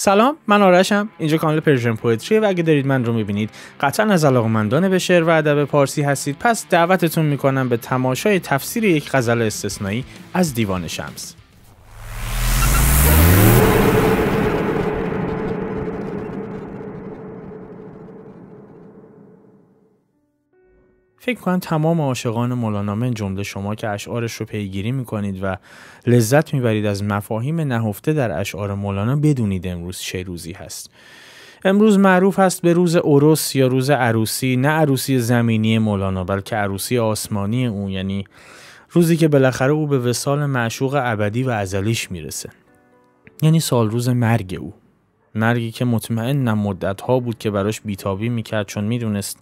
سلام من آرشم اینجا کانال پرژن پویتریه و اگه دارید من رو میبینید قطعا از علاقمندان به شعر و ادب پارسی هستید پس دعوتتون میکنم به تماشای تفسیر یک غزل استثنایی از دیوان شمس فکر کنم تمام عاشقان مولانا من جمله شما که اشعارش رو پیگیری میکنید و لذت میبرید از مفاهیم نهفته در اشعار مولانا بدونید امروز چه روزی هست امروز معروف است به روز عروس یا روز عروسی نه عروسی زمینی مولانا بلکه عروسی آسمانی او یعنی روزی که بالاخره او به وسال معشوق ابدی و ازلیش میرسه یعنی سال روز مرگ او مرگی که مطمئن مدت ها بود که براش بیتابی میکرد چون میدونست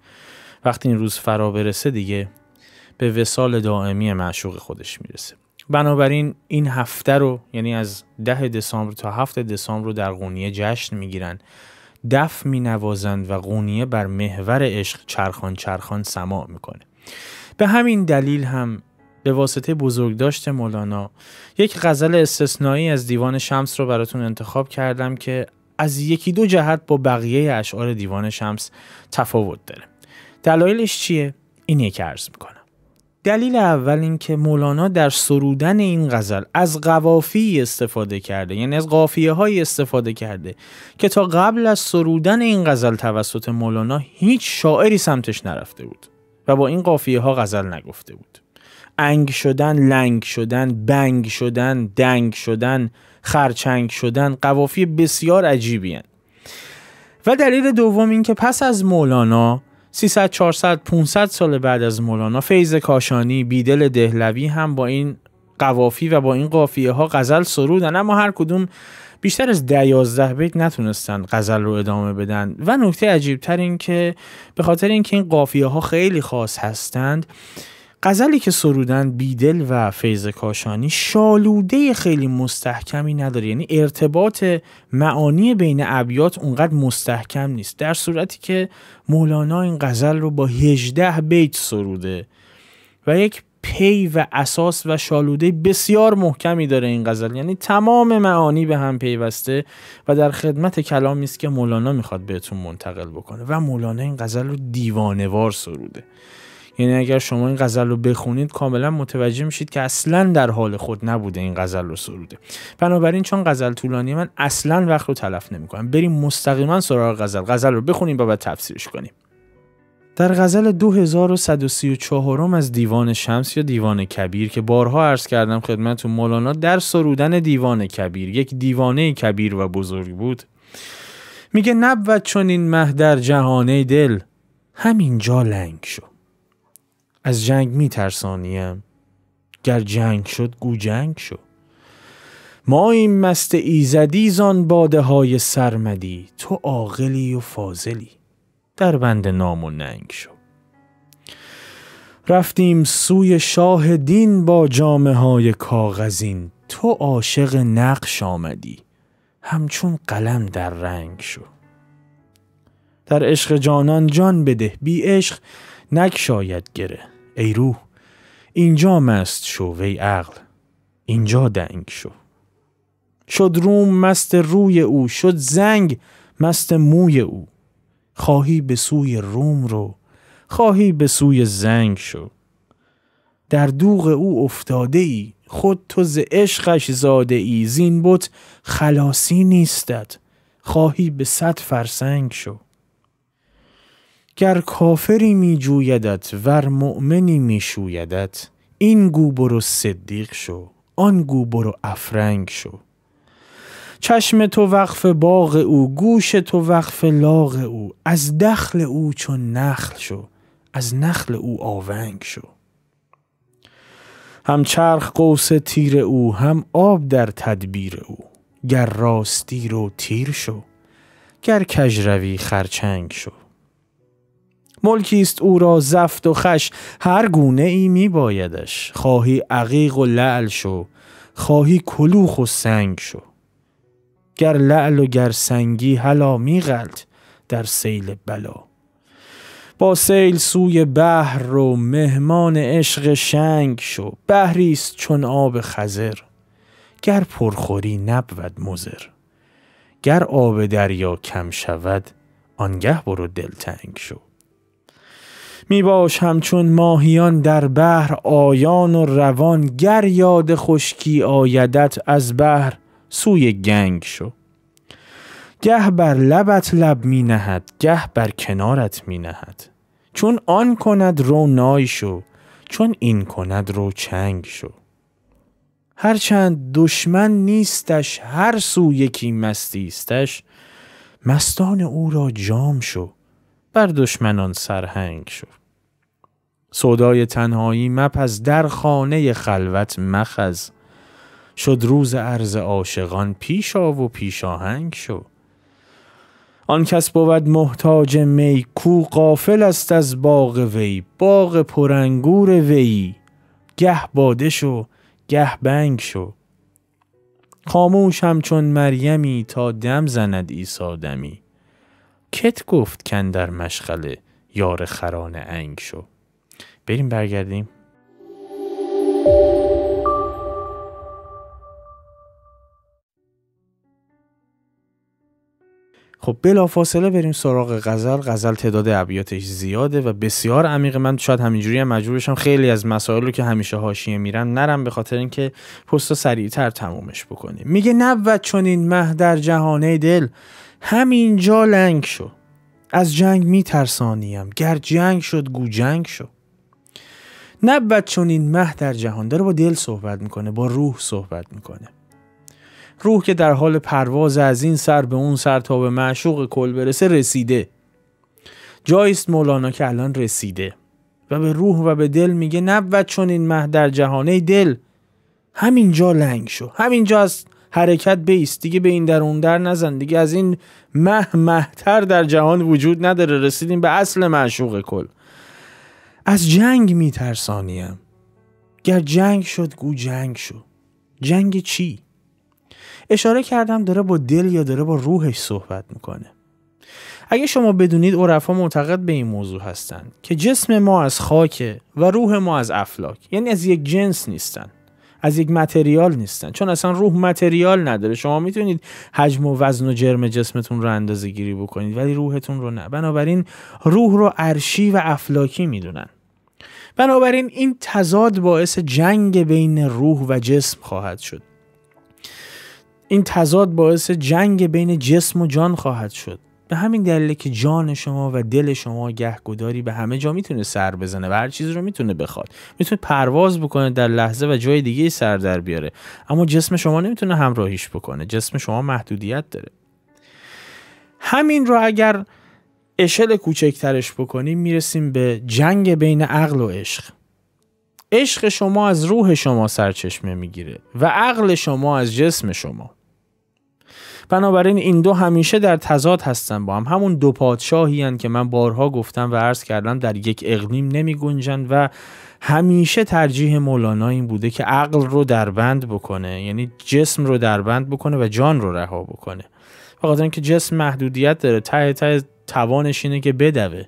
وقتی این روز فرا برسه دیگه به وسال دائمی معشوق خودش میرسه بنابراین این هفته رو یعنی از ده دسامبر تا هفت دسامبر رو در قونیه جشن میگیرن دف می نوازند و قونیه بر محور عشق چرخان چرخان سماع میکنه به همین دلیل هم به واسطه بزرگداشت مولانا یک غزل استثنایی از دیوان شمس رو براتون انتخاب کردم که از یکی دو جهت با بقیه اشعار دیوان شمس تفاوت داره دلایلش چیه این که عرض میکنم دلیل اول اینکه مولانا در سرودن این غزل از قوافی استفاده کرده یعنی از قافیه های استفاده کرده که تا قبل از سرودن این غزل توسط مولانا هیچ شاعری سمتش نرفته بود و با این قافیه ها غزل نگفته بود انگ شدن، لنگ شدن، بنگ شدن، دنگ شدن، خرچنگ شدن قوافی بسیار عجیبی هن. و دلیل دوم این که پس از مولانا 300 400 500 سال بعد از مولانا فیض کاشانی بیدل دهلوی هم با این قوافی و با این قافیه ها غزل سرودن اما هر کدوم بیشتر از ده یازده بیت نتونستن غزل رو ادامه بدن و نکته عجیب تر این که به خاطر اینکه این قافیه ها خیلی خاص هستند غزلی که سرودن بیدل و فیض کاشانی شالوده خیلی مستحکمی نداره یعنی ارتباط معانی بین ابیات اونقدر مستحکم نیست در صورتی که مولانا این غزل رو با 18 بیت سروده و یک پی و اساس و شالوده بسیار محکمی داره این غزل یعنی تمام معانی به هم پیوسته و در خدمت کلامی است که مولانا میخواد بهتون منتقل بکنه و مولانا این غزل رو دیوانوار سروده یعنی اگر شما این غزل رو بخونید کاملا متوجه میشید که اصلا در حال خود نبوده این غزل رو سروده بنابراین چون غزل طولانی من اصلا وقت رو تلف نمیکنم بریم مستقیما سراغ غزل غزل رو بخونیم و بعد تفسیرش کنیم در غزل 2134 از دیوان شمس یا دیوان کبیر که بارها عرض کردم خدمتون مولانا در سرودن دیوان کبیر یک دیوانه کبیر و بزرگ بود میگه نبود چون این مه در جهانه دل جا لنگ شد از جنگ میترسانیم گر جنگ شد گو جنگ شو ما این مست ایزدی زان باده های سرمدی تو عاقلی و فاضلی در بند نام و ننگ شو رفتیم سوی شاه دین با جامعه های کاغذین تو عاشق نقش آمدی همچون قلم در رنگ شو در عشق جانان جان بده بی عشق نکشاید گره ای روح اینجا مست شو وی عقل اینجا دنگ شو شد روم مست روی او شد زنگ مست موی او خواهی به سوی روم رو خواهی به سوی زنگ شو در دوغ او افتاده ای خود تو ز عشقش زاده ای زین بت خلاصی نیستد خواهی به صد فرسنگ شو گر کافری می جویدت ور مؤمنی می شویدت این گو برو صدیق شو آن گو برو افرنگ شو چشم تو وقف باغ او گوش تو وقف لاغ او از دخل او چون نخل شو از نخل او آونگ شو هم چرخ قوس تیر او هم آب در تدبیر او گر راستی رو تیر شو گر کجروی خرچنگ شو ملکیست او را زفت و خش هر گونه ای می بایدش خواهی عقیق و لعل شو خواهی کلوخ و سنگ شو گر لعل و گر سنگی هلا میگلت در سیل بلا با سیل سوی بحر رو مهمان عشق شنگ شو بحریست چون آب خزر گر پرخوری نبود مزر گر آب دریا کم شود آنگه برو دلتنگ شو می باش همچون ماهیان در بحر آیان و روان گر یاد خشکی آیدت از بحر سوی گنگ شو گه بر لبت لب می نهد گه بر کنارت می نهد چون آن کند رو نای شو چون این کند رو چنگ شو هرچند دشمن نیستش هر سو یکی مستیستش مستان او را جام شو بر دشمنان سرهنگ شو سودای تنهایی از در خانه خلوت مخز شد روز عرض عاشقان پیشا و پیشاهنگ شو آن کس بود محتاج می کو قافل است از باغ وی باغ پرنگور وی گه باده شو گه بنگ شو خاموش همچون مریمی تا دم زند عیسی دمی کت گفت کن در مشغله یار خرانه انگ شو بریم برگردیم خب فاصله بریم سراغ غزل غزل تعداد ابیاتش زیاده و بسیار عمیق من شاید همینجوری هم مجبور بشم خیلی از مسائل رو که همیشه حاشیه میرن نرم به خاطر اینکه پستو سریعتر تمومش بکنیم میگه چون چنین مه در جهانه دل همینجا لنگ شو از جنگ میترسانیم گر جنگ شد گو جنگ شو نبود چون این مه در جهان داره با دل صحبت میکنه با روح صحبت میکنه روح که در حال پرواز از این سر به اون سر تا به معشوق کل برسه رسیده جایست مولانا که الان رسیده و به روح و به دل میگه نبود چون این مه در جهانه دل همینجا لنگ شو همینجا از حرکت بیست دیگه به این در اون در نزن دیگه از این مه مهتر در جهان وجود نداره رسیدیم به اصل معشوق کل از جنگ میترسانیم گر جنگ شد گو جنگ شو جنگ چی؟ اشاره کردم داره با دل یا داره با روحش صحبت میکنه اگه شما بدونید عرفا معتقد به این موضوع هستند که جسم ما از خاکه و روح ما از افلاک یعنی از یک جنس نیستن از یک متریال نیستن چون اصلا روح متریال نداره شما میتونید حجم و وزن و جرم جسمتون رو اندازه گیری بکنید ولی روحتون رو نه بنابراین روح رو عرشی و افلاکی میدونن بنابراین این تضاد باعث جنگ بین روح و جسم خواهد شد این تضاد باعث جنگ بین جسم و جان خواهد شد به همین دلیل که جان شما و دل شما گهگداری به همه جا میتونه سر بزنه و هر چیز رو میتونه بخواد میتونه پرواز بکنه در لحظه و جای دیگه سر در بیاره اما جسم شما نمیتونه همراهیش بکنه جسم شما محدودیت داره همین رو اگر اشل کوچکترش بکنیم میرسیم به جنگ بین عقل و عشق عشق شما از روح شما سرچشمه میگیره و عقل شما از جسم شما بنابراین این دو همیشه در تضاد هستن با هم همون دو پادشاهی هن که من بارها گفتم و عرض کردم در یک اقلیم نمی گنجند و همیشه ترجیح مولانا این بوده که عقل رو در بند بکنه یعنی جسم رو در بند بکنه و جان رو رها بکنه فقط اینکه جسم محدودیت داره ته ته توانش اینه که بدوه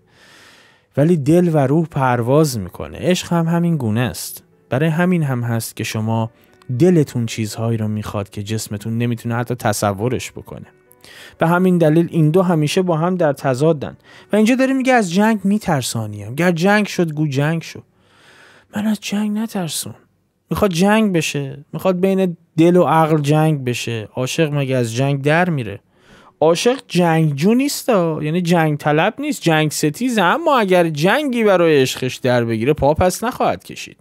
ولی دل و روح پرواز میکنه عشق هم همین گونه است برای همین هم هست که شما دلتون چیزهایی رو میخواد که جسمتون نمیتونه حتی تصورش بکنه به همین دلیل این دو همیشه با هم در تضادن و اینجا داره میگه از جنگ میترسانیم گر جنگ شد گو جنگ شد من از جنگ نترسون میخواد جنگ بشه میخواد بین دل و عقل جنگ بشه عاشق مگه از جنگ در میره عاشق جنگجو نیست یعنی جنگ طلب نیست جنگ ستیز اما اگر جنگی برای عشقش در بگیره پا پس نخواهد کشید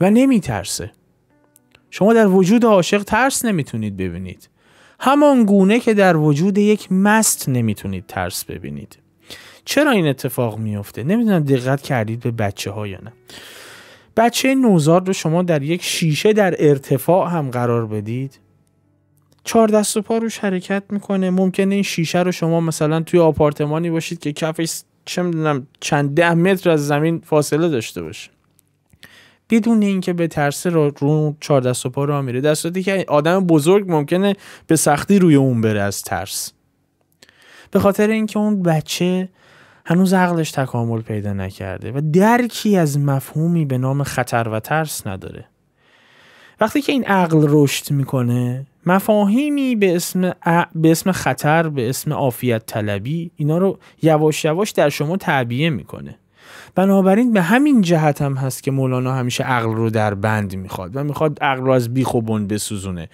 و نمیترسه شما در وجود عاشق ترس نمیتونید ببینید همان گونه که در وجود یک مست نمیتونید ترس ببینید چرا این اتفاق میفته نمیدونم دقت کردید به بچه ها یا نه بچه نوزاد رو شما در یک شیشه در ارتفاع هم قرار بدید چهار دست و پا روش حرکت میکنه ممکنه این شیشه رو شما مثلا توی آپارتمانی باشید که کفش چه میدونم چند ده متر از زمین فاصله داشته باشه بدون اینکه به ترس رو رو چهار دست و پا را میره در صورتی که آدم بزرگ ممکنه به سختی روی اون بره از ترس به خاطر اینکه اون بچه هنوز عقلش تکامل پیدا نکرده و درکی از مفهومی به نام خطر و ترس نداره وقتی که این عقل رشد میکنه مفاهیمی به اسم, به اسم خطر به اسم آفیت طلبی اینا رو یواش یواش در شما تعبیه میکنه بنابراین به همین جهت هم هست که مولانا همیشه عقل رو در بند میخواد و میخواد عقل رو از بیخ و بن بسوزونه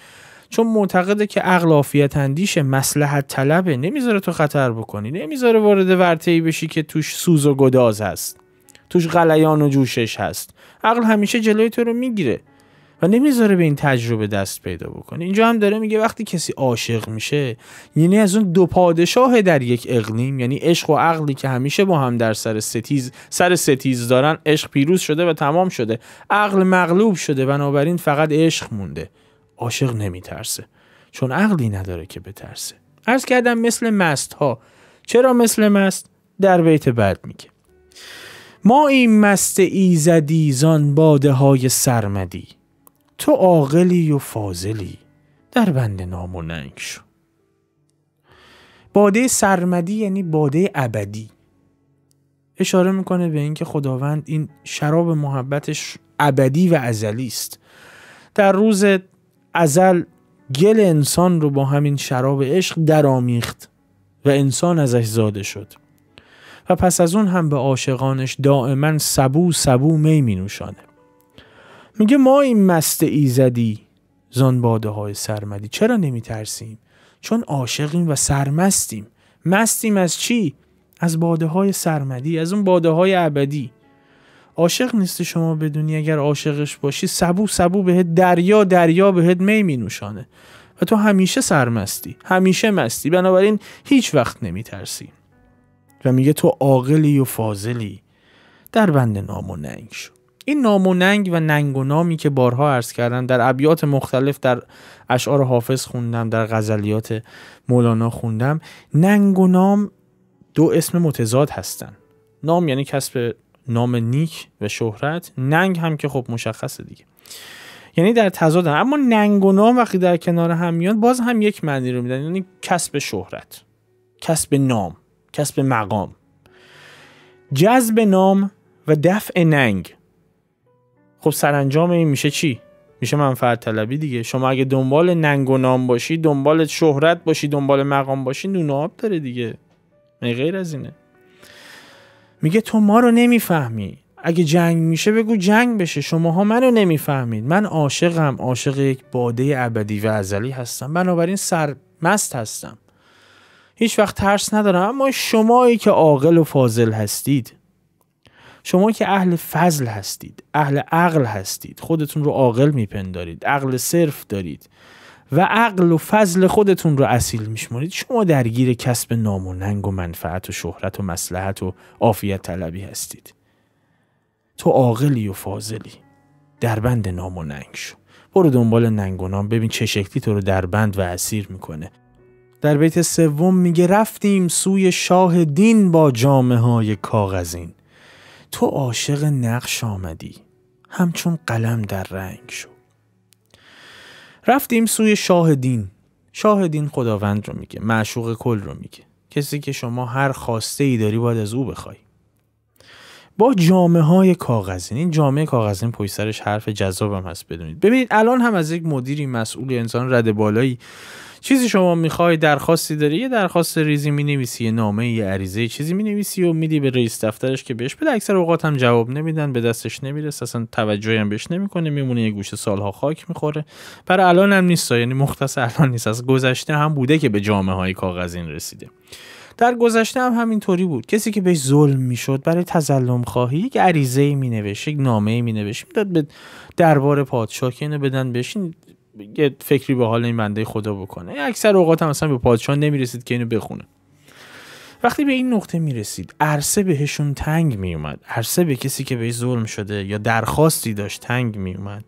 چون معتقده که عقل عافیت اندیشه مسلحت طلبه نمیذاره تو خطر بکنی نمیذاره وارد ای بشی که توش سوز و گداز هست توش غلیان و جوشش هست عقل همیشه جلوی تو رو میگیره نمیذاره به این تجربه دست پیدا بکنه اینجا هم داره میگه وقتی کسی عاشق میشه یعنی از اون دو پادشاه در یک اقلیم یعنی عشق و عقلی که همیشه با هم در سر ستیز سر ستیز دارن عشق پیروز شده و تمام شده عقل مغلوب شده بنابراین فقط عشق مونده عاشق نمیترسه چون عقلی نداره که بترسه عرض کردم مثل مست ها چرا مثل مست در بیت بعد میگه ما این مست ایزدی زان باده های سرمدی تو عاقلی و فاضلی در بند نام و ننگ شو باده سرمدی یعنی باده ابدی اشاره میکنه به اینکه خداوند این شراب محبتش ابدی و ازلی است در روز ازل گل انسان رو با همین شراب عشق درآمیخت و انسان ازش زاده شد و پس از اون هم به عاشقانش دائما سبو سبو می می میگه ما این مست ایزدی زان باده های سرمدی چرا نمی چون عاشقیم و سرمستیم مستیم از چی؟ از باده های سرمدی از اون باده های ابدی عاشق نیستی شما بدونی اگر عاشقش باشی سبو سبو بهت دریا دریا بهت می می نوشانه و تو همیشه سرمستی همیشه مستی بنابراین هیچ وقت نمی و میگه تو عاقلی و فاضلی در بند نام و ننگ شد این نام و ننگ و ننگ و نامی که بارها عرض کردم در ابیات مختلف در اشعار حافظ خوندم در غزلیات مولانا خوندم ننگ و نام دو اسم متضاد هستند نام یعنی کسب نام نیک و شهرت ننگ هم که خب مشخصه دیگه یعنی در تضاد اما ننگ و نام وقتی در کنار هم میان باز هم یک معنی رو میدن یعنی کسب شهرت کسب نام کسب مقام جذب نام و دفع ننگ خب سرانجام این میشه چی میشه منفعت طلبی دیگه شما اگه دنبال ننگ و نام باشی دنبال شهرت باشی دنبال مقام باشی نون آب داره دیگه می غیر از اینه میگه تو ما رو نمیفهمی اگه جنگ میشه بگو جنگ بشه شماها منو نمیفهمید من عاشقم عاشق یک باده ابدی و ازلی هستم بنابراین سرمست هستم هیچ وقت ترس ندارم اما شمایی که عاقل و فاضل هستید شما که اهل فضل هستید اهل عقل هستید خودتون رو عاقل میپندارید عقل صرف دارید و عقل و فضل خودتون رو اصیل میشمارید شما درگیر کسب نام و ننگ و منفعت و شهرت و مسلحت و عافیت طلبی هستید تو عاقلی و فاضلی در بند نام و ننگ شو برو دنبال ننگ و نام ببین چه شکلی تو رو در بند و اسیر میکنه در بیت سوم میگه رفتیم سوی شاه دین با جامعه های کاغذین تو عاشق نقش آمدی همچون قلم در رنگ شو رفتیم سوی شاهدین شاهدین خداوند رو میگه معشوق کل رو میگه کسی که شما هر خواسته ای داری باید از او بخوای با جامعه های کاغذین این جامعه کاغذین پشت سرش حرف جذابم هست بدونید ببینید الان هم از یک مدیری مسئول انسان رد بالایی چیزی شما میخوای درخواستی داری یه درخواست ریزی مینویسی یه نامه یه عریضه چیزی مینویسی و میدی به رئیس دفترش که بهش بده اکثر اوقات هم جواب نمیدن به دستش نمیرس اصلا توجهی هم بهش نمیکنه میمونه یه گوشه سالها خاک میخوره برای الان هم نیست یعنی مختص الان نیست از گذشته هم بوده که به جامعه های کاغذین رسیده در گذشته هم همینطوری بود کسی که بهش ظلم میشد برای تظلم خواهی یک عریضه ای می نوشت یک نامه ای می نوشت میداد به دربار پادشاه که بدن بشین یه فکری به حال این بنده خدا بکنه اکثر اوقات هم اصلا به پادشاه نمیرسید که اینو بخونه وقتی به این نقطه میرسید عرصه بهشون تنگ میومد عرصه به کسی که بهش ظلم شده یا درخواستی داشت تنگ میومد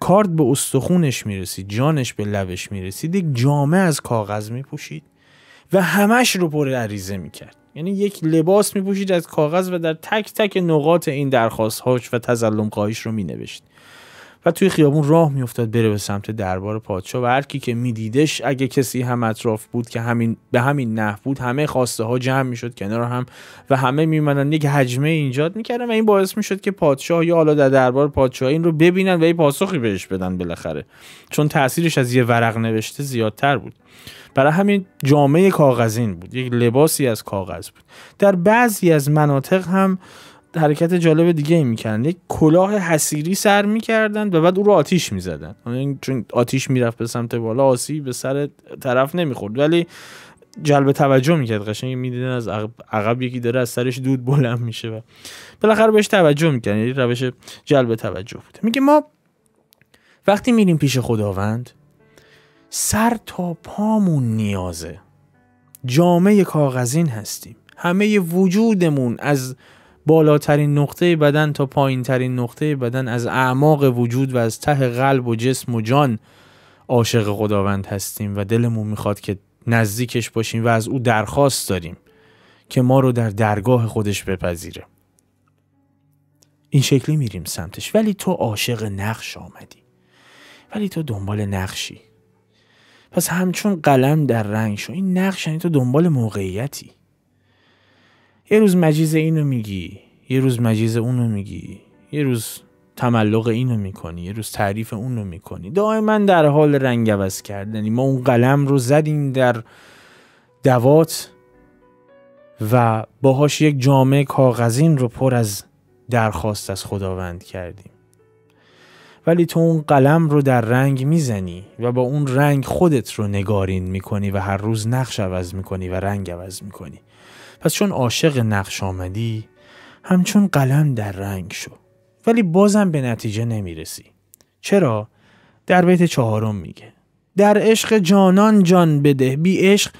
کارد به استخونش میرسید جانش به لبش میرسید یک جامعه از کاغذ میپوشید و همش رو پر عریضه میکرد یعنی یک لباس میپوشید از کاغذ و در تک تک نقاط این درخواست هاش و تظلم قایش رو مینوشت و توی خیابون راه میافتاد بره به سمت دربار پادشاه و هر کی که میدیدش اگه کسی هم اطراف بود که همین به همین نحو بود همه خواسته ها جمع میشد کنار هم و همه میمنن یک حجمه ایجاد میکردن و این باعث میشد که پادشاه یا حالا در دربار پادشاه این رو ببینن و یه پاسخی بهش بدن بالاخره چون تاثیرش از یه ورق نوشته زیادتر بود برای همین جامعه کاغذین بود یک لباسی از کاغذ بود در بعضی از مناطق هم حرکت جالب دیگه ای میکردن یک کلاه حسیری سر میکردن و بعد او رو آتیش میزدن چون آتیش میرفت به سمت بالا آسی به سر طرف نمیخورد ولی جلب توجه میکرد قشنگ یعنی میدیدن از عقب یکی داره از سرش دود بلند میشه و بالاخره بهش توجه میکنه یعنی روش جلب توجه بوده میگه ما وقتی میریم پیش خداوند سر تا پامون نیازه جامعه کاغذین هستیم همه وجودمون از بالاترین نقطه بدن تا پایین ترین نقطه بدن از اعماق وجود و از ته قلب و جسم و جان عاشق خداوند هستیم و دلمون میخواد که نزدیکش باشیم و از او درخواست داریم که ما رو در درگاه خودش بپذیره این شکلی میریم سمتش ولی تو عاشق نقش آمدی ولی تو دنبال نقشی پس همچون قلم در رنگ شو این نقش یعنی تو دنبال موقعیتی یه روز مجیز اینو میگی یه روز مجیز اونو میگی یه روز تملق اینو میکنی یه روز تعریف اونو میکنی دائما در حال رنگ عوض کردنی یعنی ما اون قلم رو زدیم در دوات و باهاش یک جامعه کاغذین رو پر از درخواست از خداوند کردیم ولی تو اون قلم رو در رنگ میزنی و با اون رنگ خودت رو نگارین میکنی و هر روز نقش عوض میکنی و رنگ عوض میکنی پس چون عاشق نقش آمدی همچون قلم در رنگ شو ولی بازم به نتیجه نمیرسی چرا؟ در بیت چهارم میگه در عشق جانان جان بده بی عشق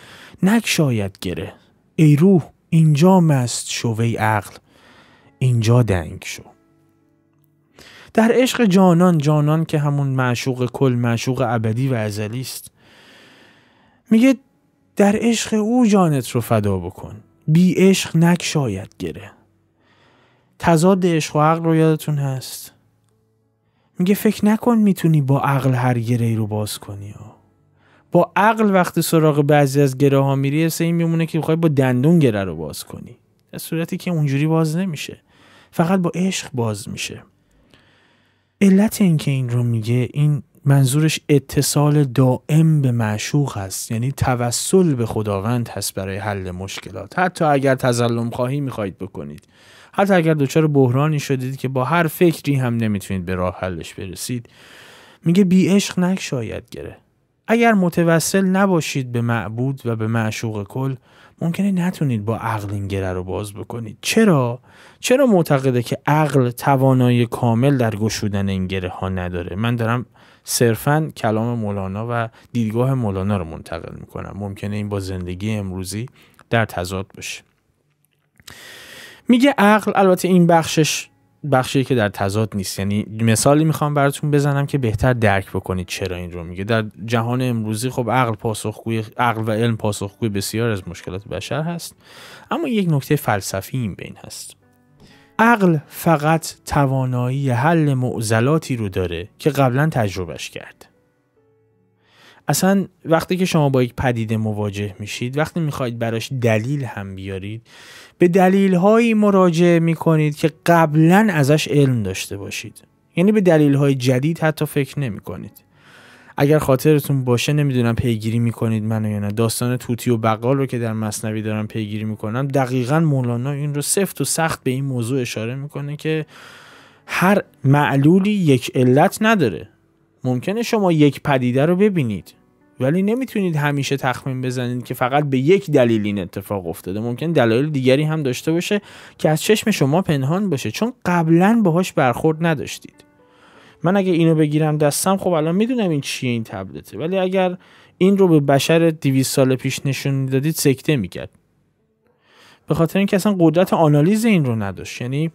نکشاید گره ای روح اینجا مست شو وی عقل اینجا دنگ شو در عشق جانان جانان که همون معشوق کل معشوق ابدی و ازلی است میگه در عشق او جانت رو فدا بکن بی عشق نکشاید گره تضاد عشق و عقل رو یادتون هست میگه فکر نکن میتونی با عقل هر گره رو باز کنی و با عقل وقتی سراغ بعضی از گره ها میری اصلا این میمونه که میخوای با دندون گره رو باز کنی در صورتی که اونجوری باز نمیشه فقط با عشق باز میشه علت اینکه این رو میگه این منظورش اتصال دائم به معشوق هست یعنی توسل به خداوند هست برای حل مشکلات حتی اگر تظلم خواهی میخواهید بکنید حتی اگر دچار بحرانی شدید که با هر فکری هم نمیتونید به راه حلش برسید میگه بی عشق شاید گره اگر متوسل نباشید به معبود و به معشوق کل ممکنه نتونید با عقل این گره رو باز بکنید چرا چرا معتقده که عقل توانایی کامل در گشودن این گره ها نداره من دارم صرفا کلام مولانا و دیدگاه مولانا رو منتقل میکنم ممکنه این با زندگی امروزی در تضاد باشه میگه عقل البته این بخشش بخشی که در تضاد نیست یعنی مثالی میخوام براتون بزنم که بهتر درک بکنید چرا این رو میگه در جهان امروزی خب عقل پاسخگوی عقل و علم پاسخگوی بسیار از مشکلات بشر هست اما یک نکته فلسفی این بین هست عقل فقط توانایی حل معضلاتی رو داره که قبلا تجربهش کرد. اصلا وقتی که شما با یک پدیده مواجه میشید وقتی میخواید براش دلیل هم بیارید به دلیل هایی مراجعه میکنید که قبلا ازش علم داشته باشید یعنی به دلیل های جدید حتی فکر نمیکنید. اگر خاطرتون باشه نمیدونم پیگیری میکنید منو یا نه داستان توتی و بقال رو که در مصنوی دارم پیگیری میکنم دقیقا مولانا این رو سفت و سخت به این موضوع اشاره میکنه که هر معلولی یک علت نداره ممکنه شما یک پدیده رو ببینید ولی نمیتونید همیشه تخمین بزنید که فقط به یک دلیل این اتفاق افتاده ممکن دلایل دیگری هم داشته باشه که از چشم شما پنهان باشه چون قبلا باهاش برخورد نداشتید من اگه اینو بگیرم دستم خب الان میدونم این چیه این تبلته ولی اگر این رو به بشر 200 سال پیش نشون میدادید سکته میکرد به خاطر اینکه اصلا قدرت آنالیز این رو نداشت یعنی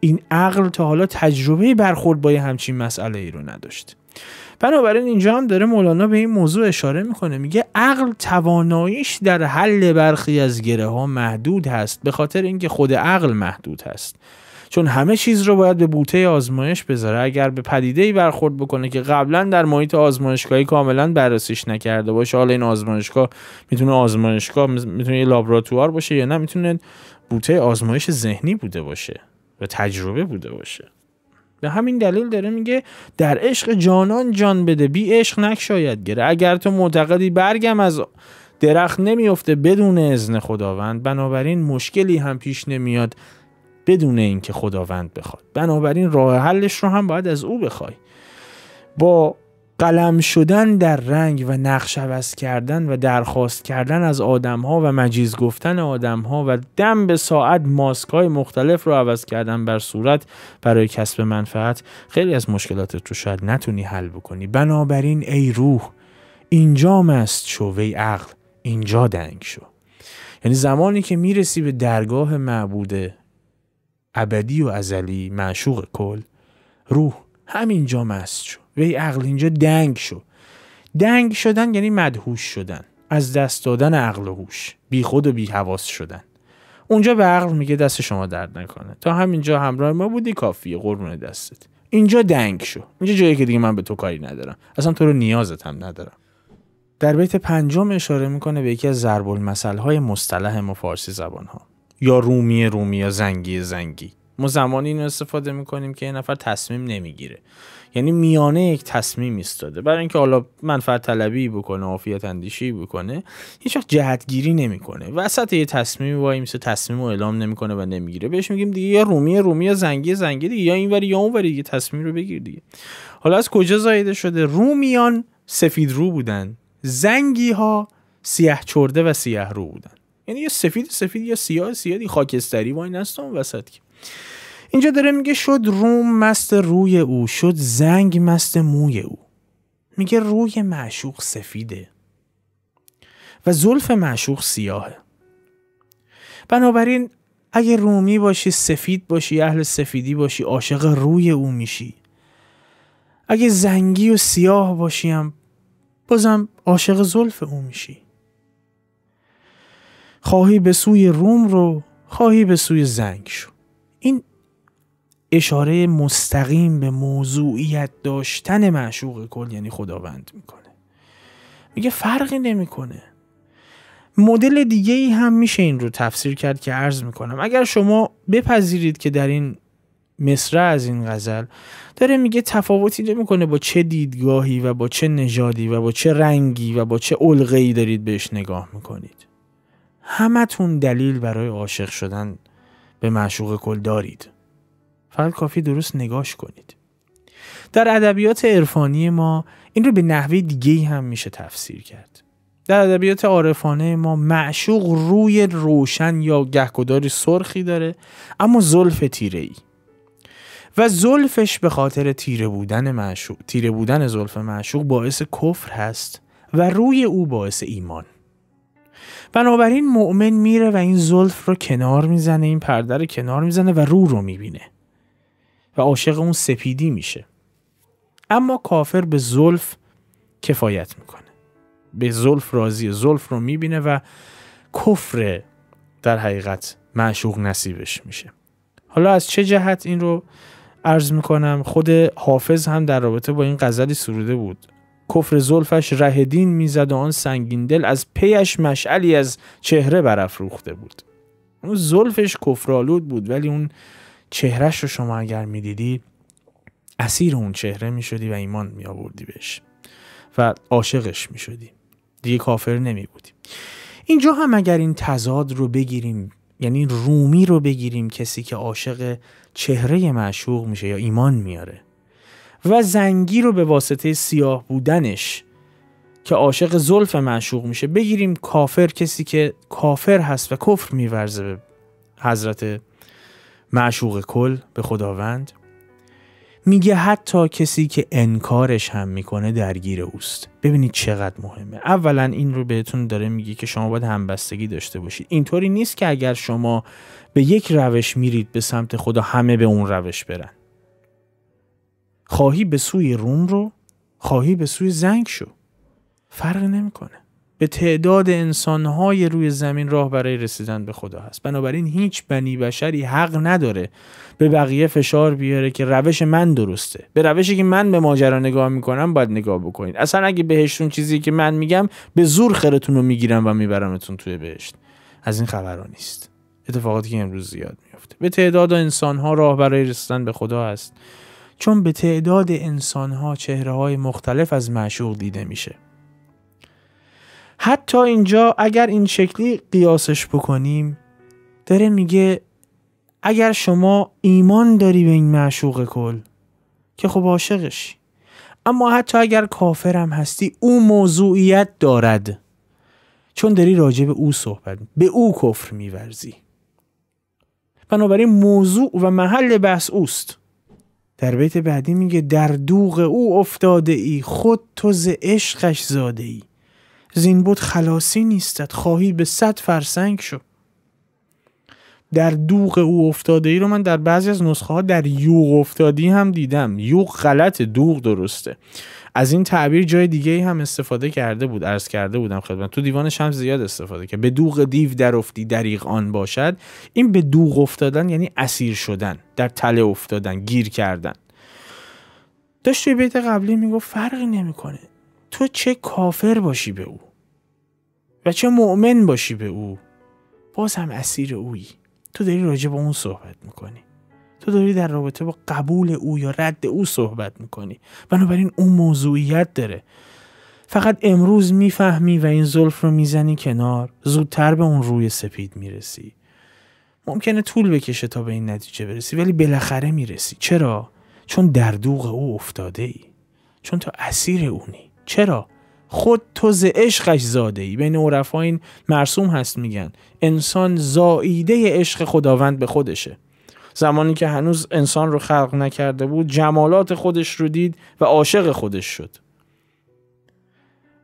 این عقل تا حالا تجربه برخورد با همچین مسئله ای رو نداشت بنابراین اینجا هم داره مولانا به این موضوع اشاره میکنه میگه عقل تواناییش در حل برخی از گره ها محدود هست به خاطر اینکه خود عقل محدود هست چون همه چیز رو باید به بوته آزمایش بذاره اگر به پدیده ای برخورد بکنه که قبلا در محیط آزمایشگاهی کاملا بررسیش نکرده باشه حالا این آزمایشگاه میتونه آزمایشگاه میتونه یه لابراتوار باشه یا نه میتونه بوته آزمایش ذهنی بوده باشه و تجربه بوده باشه به همین دلیل داره میگه در عشق جانان جان بده بی عشق نکشاید گره اگر تو معتقدی برگم از درخت نمیفته بدون اذن خداوند بنابراین مشکلی هم پیش نمیاد بدون اینکه خداوند بخواد بنابراین راه حلش رو هم باید از او بخوای با قلم شدن در رنگ و نقش عوض کردن و درخواست کردن از آدم ها و مجیز گفتن آدم ها و دم به ساعت ماسک های مختلف رو عوض کردن بر صورت برای کسب منفعت خیلی از مشکلاتت رو شاید نتونی حل بکنی بنابراین ای روح اینجا مست شو وی عقل اینجا دنگ شو یعنی زمانی که میرسی به درگاه معبود ابدی و ازلی معشوق کل روح همینجا مست شو وی عقل اینجا دنگ شو دنگ شدن یعنی مدهوش شدن از دست دادن عقل و هوش بی خود و بی حواس شدن اونجا به عقل میگه دست شما درد نکنه تا همینجا همراه ما بودی کافیه قربون دستت اینجا دنگ شو اینجا جایی که دیگه من به تو کاری ندارم اصلا تو رو نیازت هم ندارم در بیت پنجم اشاره میکنه به یکی از ضرب های مصطلح ما فارسی زبان ها یا رومی رومی یا زنگی زنگی ما زمانی اینو استفاده میکنیم که یه نفر تصمیم نمیگیره یعنی میانه یک تصمیم ایستاده برای اینکه حالا منفعت طلبی بکنه عافیت اندیشی بکنه هیچ وقت جهتگیری نمیکنه وسط یه تصمیم وای میسه تصمیم رو اعلام نمیکنه و نمیگیره بهش میگیم دیگه یا رومی رومی یا زنگی زنگی دیگه یا اینوری یا اونوری یه تصمیم رو بگیر دیگه حالا از کجا زایده شده رومیان سفید رو بودن زنگی ها سیاه چرده و سیاه رو بودن یعنی یه سفید سفید یا سیاه سیادی خاکستری خاکستری وای نست اون وسط که اینجا داره میگه شد روم مست روی او شد زنگ مست موی او میگه روی معشوق سفیده و زلف معشوق سیاهه بنابراین اگه رومی باشی سفید باشی اهل سفیدی باشی عاشق روی او میشی اگه زنگی و سیاه باشیم بازم عاشق زلف او میشی خواهی به سوی روم رو خواهی به سوی زنگ شو این اشاره مستقیم به موضوعیت داشتن معشوق کل یعنی خداوند میکنه میگه فرقی نمیکنه مدل دیگه ای هم میشه این رو تفسیر کرد که عرض میکنم اگر شما بپذیرید که در این مصره از این غزل داره میگه تفاوتی نمیکنه با چه دیدگاهی و با چه نژادی و با چه رنگی و با چه علقه ای دارید بهش نگاه میکنید همتون دلیل برای عاشق شدن به معشوق کل دارید فقط کافی درست نگاش کنید در ادبیات عرفانی ما این رو به نحوه دیگه هم میشه تفسیر کرد در ادبیات عارفانه ما معشوق روی روشن یا گهگداری سرخی داره اما زلف تیره ای و زلفش به خاطر تیره بودن معشوق تیره بودن زلف معشوق باعث کفر هست و روی او باعث ایمان بنابراین مؤمن میره و این زلف رو کنار میزنه این پرده رو کنار میزنه و رو رو میبینه و عاشق اون سپیدی میشه اما کافر به زلف کفایت میکنه به زلف راضی زلف رو میبینه و کفر در حقیقت معشوق نصیبش میشه حالا از چه جهت این رو عرض میکنم خود حافظ هم در رابطه با این غزلی سروده بود کفر زلفش رهدین میزد و آن سنگین دل از پیش مشعلی از چهره برافروخته بود اون زلفش کفرالود بود ولی اون چهرهش رو شما اگر میدیدی اسیر اون چهره میشدی و ایمان می آوردی بهش و عاشقش می شدی دیگه کافر نمی بودی اینجا هم اگر این تضاد رو بگیریم یعنی رومی رو بگیریم کسی که عاشق چهره معشوق میشه یا ایمان میاره و زنگی رو به واسطه سیاه بودنش که عاشق زلف معشوق میشه بگیریم کافر کسی که کافر هست و کفر میورزه به حضرت معشوق کل به خداوند میگه حتی کسی که انکارش هم میکنه درگیر اوست ببینید چقدر مهمه اولا این رو بهتون داره میگه که شما باید همبستگی داشته باشید اینطوری نیست که اگر شما به یک روش میرید به سمت خدا همه به اون روش برن خواهی به سوی روم رو خواهی به سوی زنگ شو فرق نمیکنه به تعداد انسانهای روی زمین راه برای رسیدن به خدا هست بنابراین هیچ بنی بشری حق نداره به بقیه فشار بیاره که روش من درسته به روشی که من به ماجرا نگاه میکنم باید نگاه بکنید اصلا اگه بهشتون چیزی که من میگم به زور خرتون رو میگیرم و میبرمتون توی بهشت از این خبرها نیست اتفاقاتی که امروز زیاد میفته به تعداد انسانها راه برای رسیدن به خدا هست چون به تعداد انسانها چهره های مختلف از معشوق دیده میشه. حتی اینجا اگر این شکلی قیاسش بکنیم داره میگه اگر شما ایمان داری به این معشوق کل که خب عاشقش اما حتی اگر کافرم هستی او موضوعیت دارد چون داری راجع به او صحبت به او کفر میورزی بنابراین موضوع و محل بحث اوست در بیت بعدی میگه در دوغ او افتاده ای خود تو ز عشقش زاده ای زین بود خلاصی نیستد خواهی به صد فرسنگ شد در دوغ او افتاده ای رو من در بعضی از نسخه ها در یوغ افتادی هم دیدم یوغ غلط دوغ درسته از این تعبیر جای دیگه ای هم استفاده کرده بود عرض کرده بودم خدمت تو دیوان هم زیاد استفاده که به دوغ دیو در افتی دریغ آن باشد این به دوغ افتادن یعنی اسیر شدن در تله افتادن گیر کردن داشت توی بیت قبلی میگفت فرقی نمیکنه تو چه کافر باشی به او و چه مؤمن باشی به او باز هم اسیر اویی تو داری راجع به اون صحبت میکنی تو داری در رابطه با قبول او یا رد او صحبت میکنی بنابراین اون موضوعیت داره فقط امروز میفهمی و این زلف رو میزنی کنار زودتر به اون روی سپید میرسی ممکنه طول بکشه تا به این نتیجه برسی ولی بالاخره میرسی چرا چون در دوغ او افتاده ای چون تو اسیر اونی چرا خود تو ز عشقش زاده ای بین عرفا این مرسوم هست میگن انسان زاییده عشق خداوند به خودشه زمانی که هنوز انسان رو خلق نکرده بود جمالات خودش رو دید و عاشق خودش شد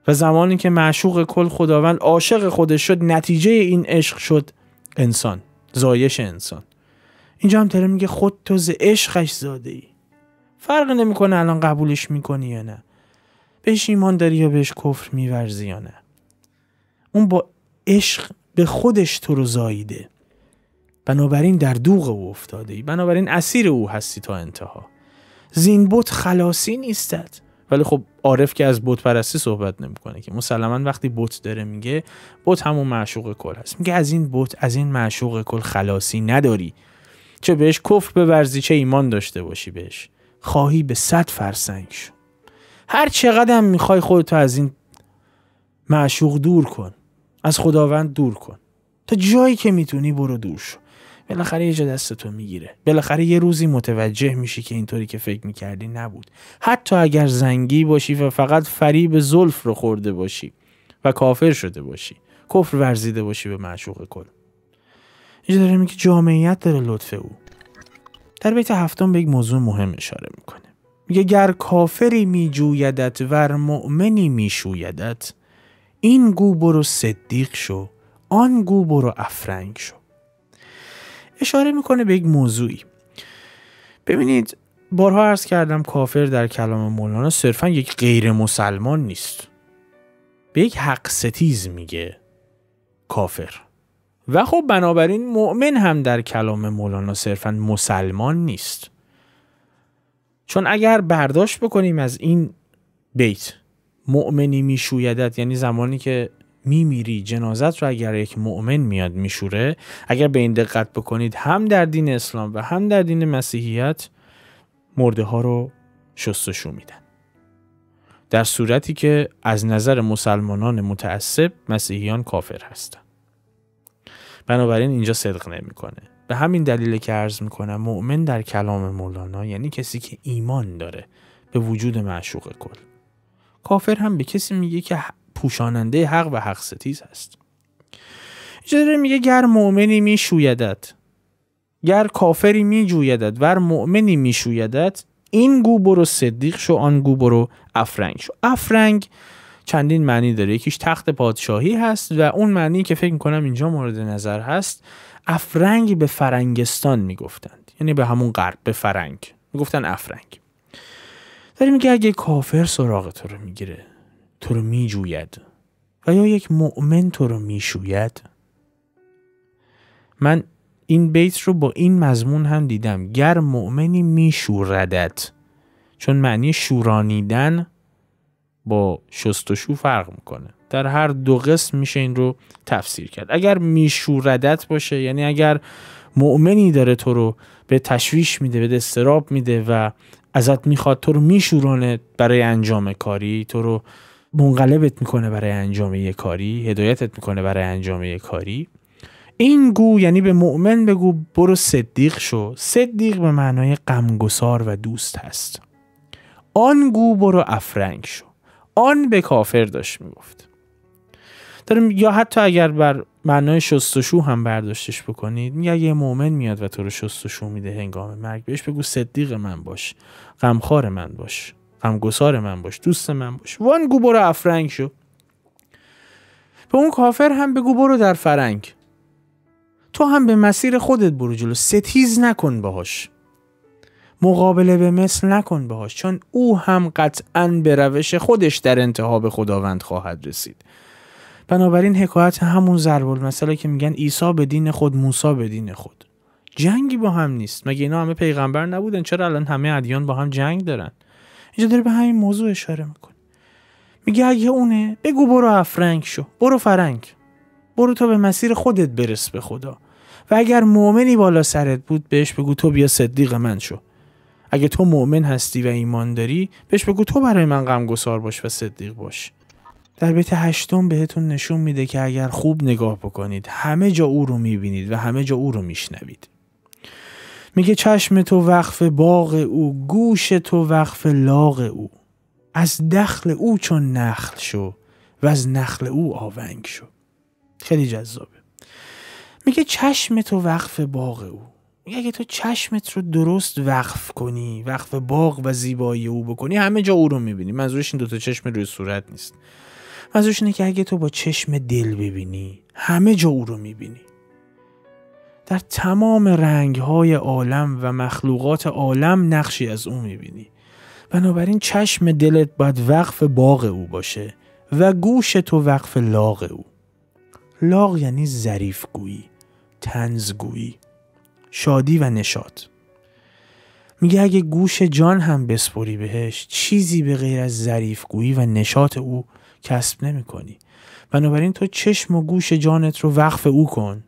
و زمانی که معشوق کل خداوند عاشق خودش شد نتیجه این عشق شد انسان زایش انسان اینجا هم تره میگه خود تو ز عشقش زاده ای فرق نمیکنه الان قبولش میکنی یا نه بهش ایمان داری یا بهش کفر میورزی یا نه اون با عشق به خودش تو رو زاییده بنابراین در دوغ او افتاده ای بنابراین اسیر او هستی تا انتها زین بت خلاصی نیستد ولی خب عارف که از بت پرستی صحبت نمیکنه که مسلما وقتی بت داره میگه بت همون معشوق کل هست میگه از این بت از این معشوق کل خلاصی نداری چه بهش کفر بورزی چه ایمان داشته باشی بهش خواهی به صد فرسنگ شد هر چقدر هم میخوای خودتو از این معشوق دور کن از خداوند دور کن تا جایی که میتونی برو دور شو بالاخره یه جا دستتو میگیره بالاخره یه روزی متوجه میشی که اینطوری که فکر میکردی نبود حتی اگر زنگی باشی و فقط فریب زلف رو خورده باشی و کافر شده باشی کفر ورزیده باشی به معشوق کل اینجا داره میگه جامعیت داره لطف او در بیت هفتم به یک موضوع مهم اشاره میکنه میگه گر کافری میجویدت ور مؤمنی میشویدت این گو برو صدیق شو آن گو برو افرنگ شو اشاره میکنه به یک موضوعی ببینید بارها عرض کردم کافر در کلام مولانا صرفا یک غیر مسلمان نیست به یک حق ستیز میگه کافر و خب بنابراین مؤمن هم در کلام مولانا صرفا مسلمان نیست چون اگر برداشت بکنیم از این بیت مؤمنی میشویدت یعنی زمانی که میمیری جنازت رو اگر یک مؤمن میاد میشوره اگر به این دقت بکنید هم در دین اسلام و هم در دین مسیحیت مرده ها رو شستشو میدن در صورتی که از نظر مسلمانان متعصب مسیحیان کافر هستند بنابراین اینجا صدق نمیکنه به همین دلیل که عرض میکنم مؤمن در کلام مولانا یعنی کسی که ایمان داره به وجود معشوق کل کافر هم به کسی میگه که پوشاننده حق و حق ستیز هست چه میگه گر مؤمنی میشویدت گر کافری میجویدت ور مؤمنی میشویدت این گو برو صدیق شو آن گو برو افرنگ شو افرنگ چندین معنی داره یکیش تخت پادشاهی هست و اون معنی که فکر میکنم اینجا مورد نظر هست افرنگ به فرنگستان میگفتند یعنی به همون غرب به فرنگ میگفتن افرنگ داری میگه اگه کافر سراغ تو رو میگیره تو رو میجوید و یا یک مؤمن تو رو میشوید من این بیت رو با این مضمون هم دیدم گر مؤمنی میشوردت چون معنی شورانیدن با شستشو فرق میکنه در هر دو قسم میشه این رو تفسیر کرد اگر میشوردت باشه یعنی اگر مؤمنی داره تو رو به تشویش میده به استراب میده و ازت میخواد تو رو میشورانه برای انجام کاری تو رو منقلبت میکنه برای انجام یه کاری هدایتت میکنه برای انجام یه کاری این گو یعنی به مؤمن بگو برو صدیق شو صدیق به معنای غمگسار و دوست هست آن گو برو افرنگ شو آن به کافر داشت میگفت یا حتی اگر بر معنای شستشو هم برداشتش بکنید میگه یه مؤمن میاد و تو رو شستشو میده هنگام مرگ بهش بگو صدیق من باش غمخوار من باش غمگسار من باش دوست من باش وان گو برو افرنگ شو به اون کافر هم بگو برو در فرنگ تو هم به مسیر خودت برو جلو ستیز نکن باهاش مقابله به مثل نکن باهاش چون او هم قطعا به روش خودش در انتها به خداوند خواهد رسید بنابراین حکایت همون ضرب مثلا که میگن عیسی به دین خود موسی به دین خود جنگی با هم نیست مگه اینا همه پیغمبر نبودن چرا الان همه ادیان با هم جنگ دارن اینجا داره به همین موضوع اشاره میکنه میگه اگه اونه بگو برو افرنگ شو برو فرنگ برو تا به مسیر خودت برس به خدا و اگر مؤمنی بالا سرت بود بهش بگو تو بیا صدیق من شو اگه تو مؤمن هستی و ایمان داری بهش بگو تو برای من غمگسار باش و صدیق باش در بیت هشتم بهتون نشون میده که اگر خوب نگاه بکنید همه جا او رو میبینید و همه جا او رو میشنوید میگه چشم تو وقف باغ او گوش تو وقف لاغ او از دخل او چون نخل شو و از نخل او آونگ شو خیلی جذابه میگه چشم تو وقف باغ او میگه اگه تو چشمت رو درست وقف کنی وقف باغ و زیبایی او بکنی همه جا او رو میبینی منظورش این دوتا چشم روی صورت نیست منظورش اینه که اگه تو با چشم دل ببینی همه جا او رو میبینی در تمام های عالم و مخلوقات عالم نقشی از او میبینی بنابراین چشم دلت باید وقف باغ او باشه و گوش تو وقف لاغ او لاغ یعنی ظریف گویی تنزگویی شادی و نشاط میگه اگه گوش جان هم بسپوری بهش چیزی به غیر از ظریف گویی و نشاط او کسب نمی کنی بنابراین تو چشم و گوش جانت رو وقف او کن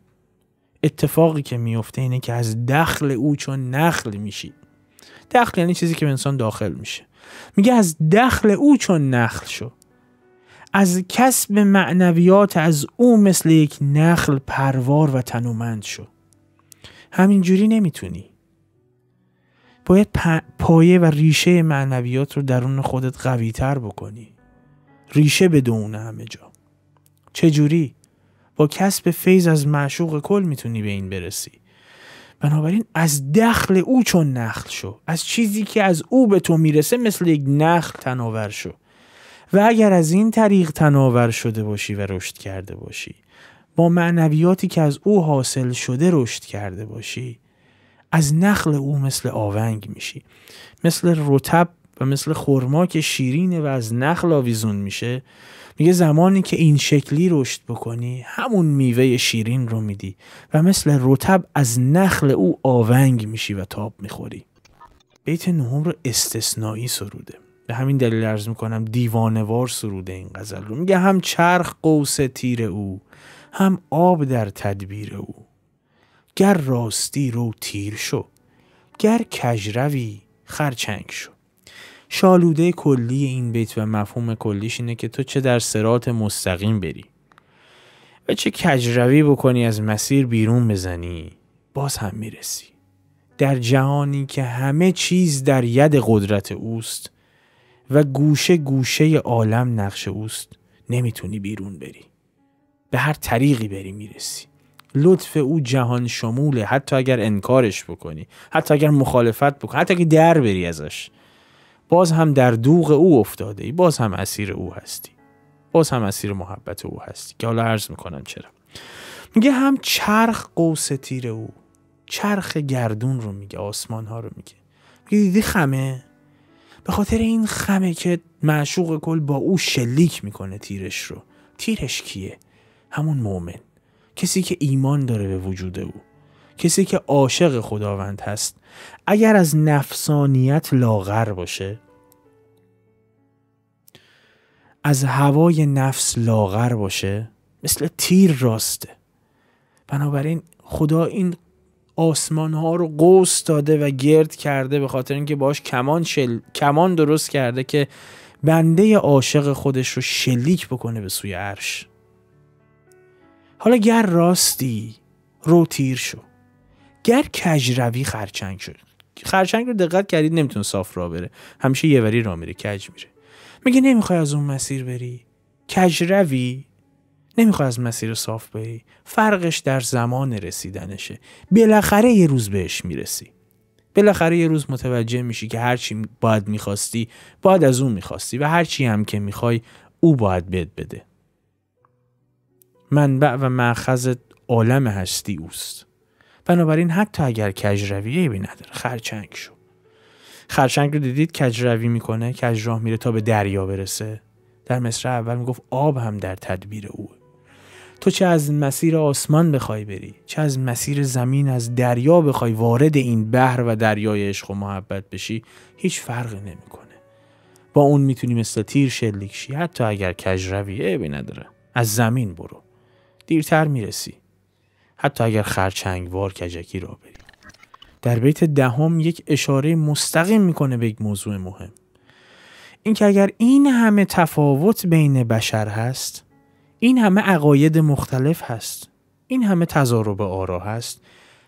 اتفاقی که میفته اینه که از دخل او چون نخل میشی دخل یعنی چیزی که به انسان داخل میشه میگه از دخل او چون نخل شو از کسب معنویات از او مثل یک نخل پروار و تنومند شو همینجوری نمیتونی باید پایه و ریشه معنویات رو درون خودت قویتر بکنی ریشه بدون همه جا چجوری؟ با کسب فیض از معشوق کل میتونی به این برسی بنابراین از دخل او چون نخل شو از چیزی که از او به تو میرسه مثل یک نخل تناور شو و اگر از این طریق تناور شده باشی و رشد کرده باشی با معنویاتی که از او حاصل شده رشد کرده باشی از نخل او مثل آونگ میشی مثل رتب و مثل خرما که شیرینه و از نخل آویزون میشه میگه زمانی که این شکلی رشد بکنی همون میوه شیرین رو میدی و مثل رتب از نخل او آونگ میشی و تاب میخوری بیت نهم رو استثنایی سروده به همین دلیل ارز میکنم دیوانوار سروده این غزل رو میگه هم چرخ قوس تیر او هم آب در تدبیر او گر راستی رو تیر شو گر کجروی خرچنگ شو شالوده کلی این بیت و مفهوم کلیش اینه که تو چه در سرات مستقیم بری و چه کجروی بکنی از مسیر بیرون بزنی باز هم میرسی در جهانی که همه چیز در ید قدرت اوست و گوشه گوشه عالم نقش اوست نمیتونی بیرون بری به هر طریقی بری میرسی لطف او جهان شموله حتی اگر انکارش بکنی حتی اگر مخالفت بکنی حتی اگر در بری ازش باز هم در دوغ او افتاده ای باز هم اسیر او هستی باز هم اسیر محبت او هستی که حالا عرض میکنم چرا میگه هم چرخ قوس تیر او چرخ گردون رو میگه آسمان ها رو میگه میگه دیدی خمه به خاطر این خمه که معشوق کل با او شلیک میکنه تیرش رو تیرش کیه همون مؤمن کسی که ایمان داره به وجود او کسی که عاشق خداوند هست اگر از نفسانیت لاغر باشه از هوای نفس لاغر باشه مثل تیر راسته بنابراین خدا این آسمان ها رو قوس داده و گرد کرده به خاطر اینکه باش کمان, شل... کمان درست کرده که بنده عاشق خودش رو شلیک بکنه به سوی عرش حالا گر راستی رو تیر شو گر کجروی خرچنگ شد خرچنگ رو دقت کردید نمیتونه صاف را بره همیشه یه وری را میره کج میره میگه نمیخوای از اون مسیر بری کجروی نمیخوای از مسیر صاف بری فرقش در زمان رسیدنشه بالاخره یه روز بهش میرسی بالاخره یه روز متوجه میشی که هرچی باید میخواستی باید از اون میخواستی و هرچی هم که میخوای او باید بد بده منبع و معخذ عالم هستی اوست بنابراین حتی اگر روی عیبی نداره خرچنگ شو خرچنگ رو دیدید کج روی میکنه راه میره تا به دریا برسه در مصر اول میگفت آب هم در تدبیر اوه تو چه از مسیر آسمان بخوای بری چه از مسیر زمین از دریا بخوای وارد این بحر و دریای عشق و محبت بشی هیچ فرقی نمیکنه با اون میتونی مثل تیر شلیک شی حتی اگر روی عیبی نداره از زمین برو دیرتر میرسی حتی اگر وار کجکی را بریم. در بیت دهم یک اشاره مستقیم میکنه به یک موضوع مهم اینکه اگر این همه تفاوت بین بشر هست این همه عقاید مختلف هست این همه تضارب آرا هست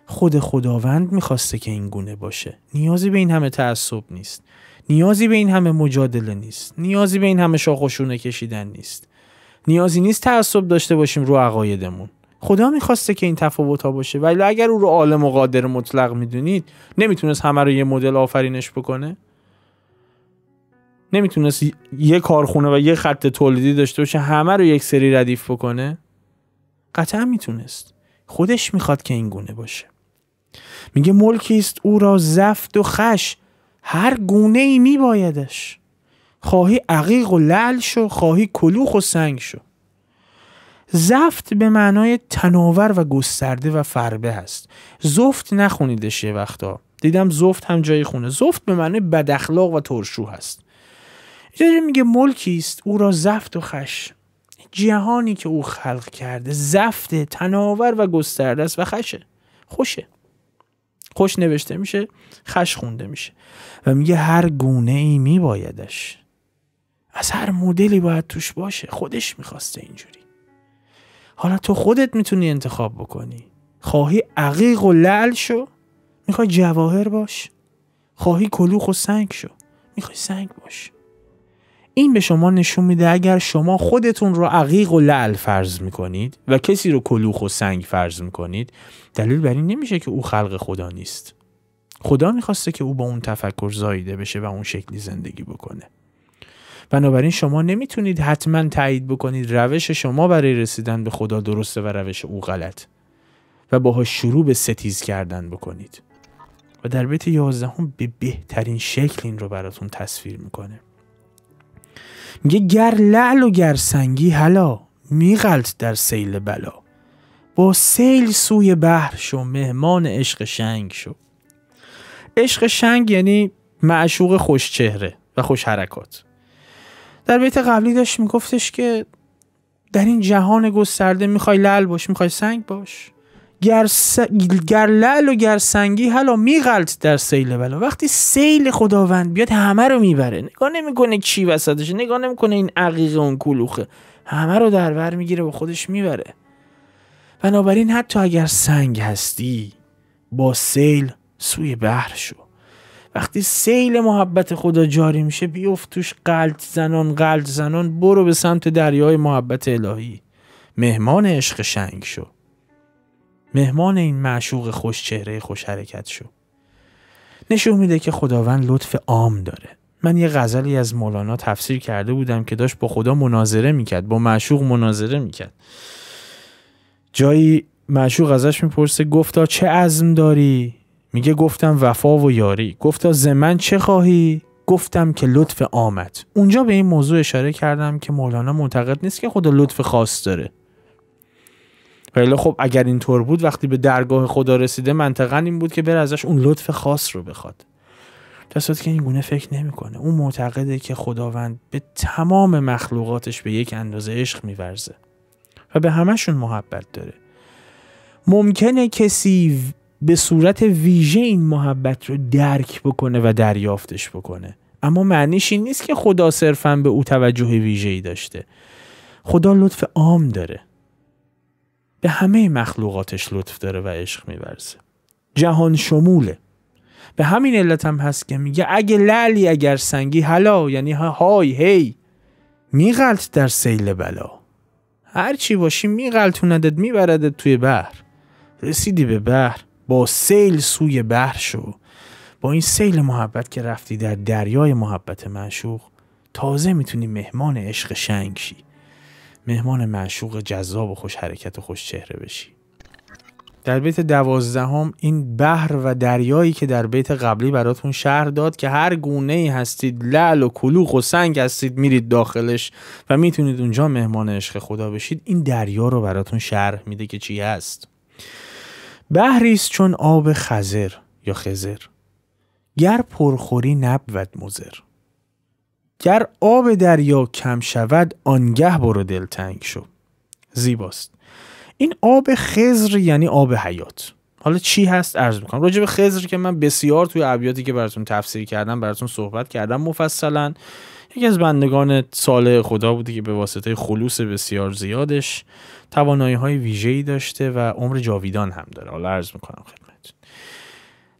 خود خداوند میخواسته که این گونه باشه نیازی به این همه تعصب نیست نیازی به این همه مجادله نیست نیازی به این همه شاخ کشیدن نیست نیازی نیست تعصب داشته باشیم رو عقایدمون خدا میخواسته که این تفاوت ها باشه ولی اگر او رو عالم و قادر مطلق میدونید نمیتونست همه رو یه مدل آفرینش بکنه نمیتونست یه کارخونه و یه خط تولیدی داشته باشه همه رو یک سری ردیف بکنه قطعا میتونست خودش میخواد که این گونه باشه میگه ملکی است او را زفت و خش هر گونه ای میبایدش خواهی عقیق و لل شو خواهی کلوخ و سنگ شو زفت به معنای تناور و گسترده و فربه هست زفت نخونیدش یه وقتا دیدم زفت هم جای خونه زفت به معنای بداخلاق و ترشو هست اینجا میگه ملکی است او را زفت و خش جهانی که او خلق کرده زفت تناور و گسترده است و خشه خوشه خوش نوشته میشه خش خونده میشه و میگه هر گونه ای میبایدش از هر مدلی باید توش باشه خودش میخواسته اینجوری حالا تو خودت میتونی انتخاب بکنی خواهی عقیق و لل شو میخوای جواهر باش خواهی کلوخ و سنگ شو میخوای سنگ باش این به شما نشون میده اگر شما خودتون رو عقیق و لعل فرض میکنید و کسی رو کلوخ و سنگ فرض میکنید دلیل بر این نمیشه که او خلق خدا نیست خدا میخواسته که او با اون تفکر زایده بشه و اون شکلی زندگی بکنه بنابراین شما نمیتونید حتما تایید بکنید روش شما برای رسیدن به خدا درسته و روش او غلط و باها شروع به ستیز کردن بکنید و در بیت 11 هم به بهترین شکل این رو براتون تصویر میکنه میگه گر لعل و گر سنگی حلا میغلط در سیل بلا با سیل سوی بحر شو مهمان عشق شنگ شو عشق شنگ یعنی معشوق خوش چهره و خوش حرکات در بیت قبلی داشت میگفتش که در این جهان گسترده میخوای لل باش میخوای سنگ باش گر, گر لل و گر سنگی حالا میغلط در سیل بلا وقتی سیل خداوند بیاد همه رو میبره نگاه نمیکنه چی وسطشه نگاه نمیکنه این عقیق اون کلوخه همه رو در بر میگیره و خودش میبره بنابراین حتی اگر سنگ هستی با سیل سوی بحر شو وقتی سیل محبت خدا جاری میشه بیفت توش قلد زنان قلد زنان برو به سمت دریای محبت الهی مهمان عشق شنگ شو مهمان این معشوق خوش چهره خوش حرکت شو نشون میده که خداوند لطف عام داره من یه غزلی از مولانا تفسیر کرده بودم که داشت با خدا مناظره میکرد با معشوق مناظره میکرد جایی معشوق ازش میپرسه گفتا چه عزم داری میگه گفتم وفا و یاری گفتا زمن چه خواهی گفتم که لطف آمد اونجا به این موضوع اشاره کردم که مولانا معتقد نیست که خدا لطف خاص داره ولی خب اگر اینطور بود وقتی به درگاه خدا رسیده منطقا این بود که بره ازش اون لطف خاص رو بخواد در که این گونه فکر نمیکنه اون معتقده که خداوند به تمام مخلوقاتش به یک اندازه عشق میورزه و به همشون محبت داره ممکنه کسی به صورت ویژه این محبت رو درک بکنه و دریافتش بکنه اما معنیش این نیست که خدا صرفا به او توجه ویژه ای داشته خدا لطف عام داره به همه مخلوقاتش لطف داره و عشق میبرزه جهان شموله به همین علت هم هست که میگه اگه لعلی اگر سنگی هلا یعنی های هی میغلط در سیل بلا هرچی باشی میغلطوندت میبردت توی بحر رسیدی به بحر با سیل سوی بحر شو با این سیل محبت که رفتی در دریای محبت معشوق تازه میتونی مهمان عشق شنگ شی مهمان معشوق جذاب و خوش حرکت و خوش چهره بشی در بیت دوازدهم این بحر و دریایی که در بیت قبلی براتون شهر داد که هر گونه ای هستید لعل و کلوخ و سنگ هستید میرید داخلش و میتونید اونجا مهمان عشق خدا بشید این دریا رو براتون شرح میده که چی است؟ بحریست چون آب خزر یا خزر گر پرخوری نبود مزر گر آب دریا کم شود آنگه برو دلتنگ شو زیباست این آب خزر یعنی آب حیات حالا چی هست عرض میکنم راجب خزر که من بسیار توی ابیاتی که براتون تفسیر کردم براتون صحبت کردم مفصلا یکی از بندگان سال خدا بوده که به واسطه خلوص بسیار زیادش توانایی های ای داشته و عمر جاویدان هم داره حالا عرض میکنم خدمت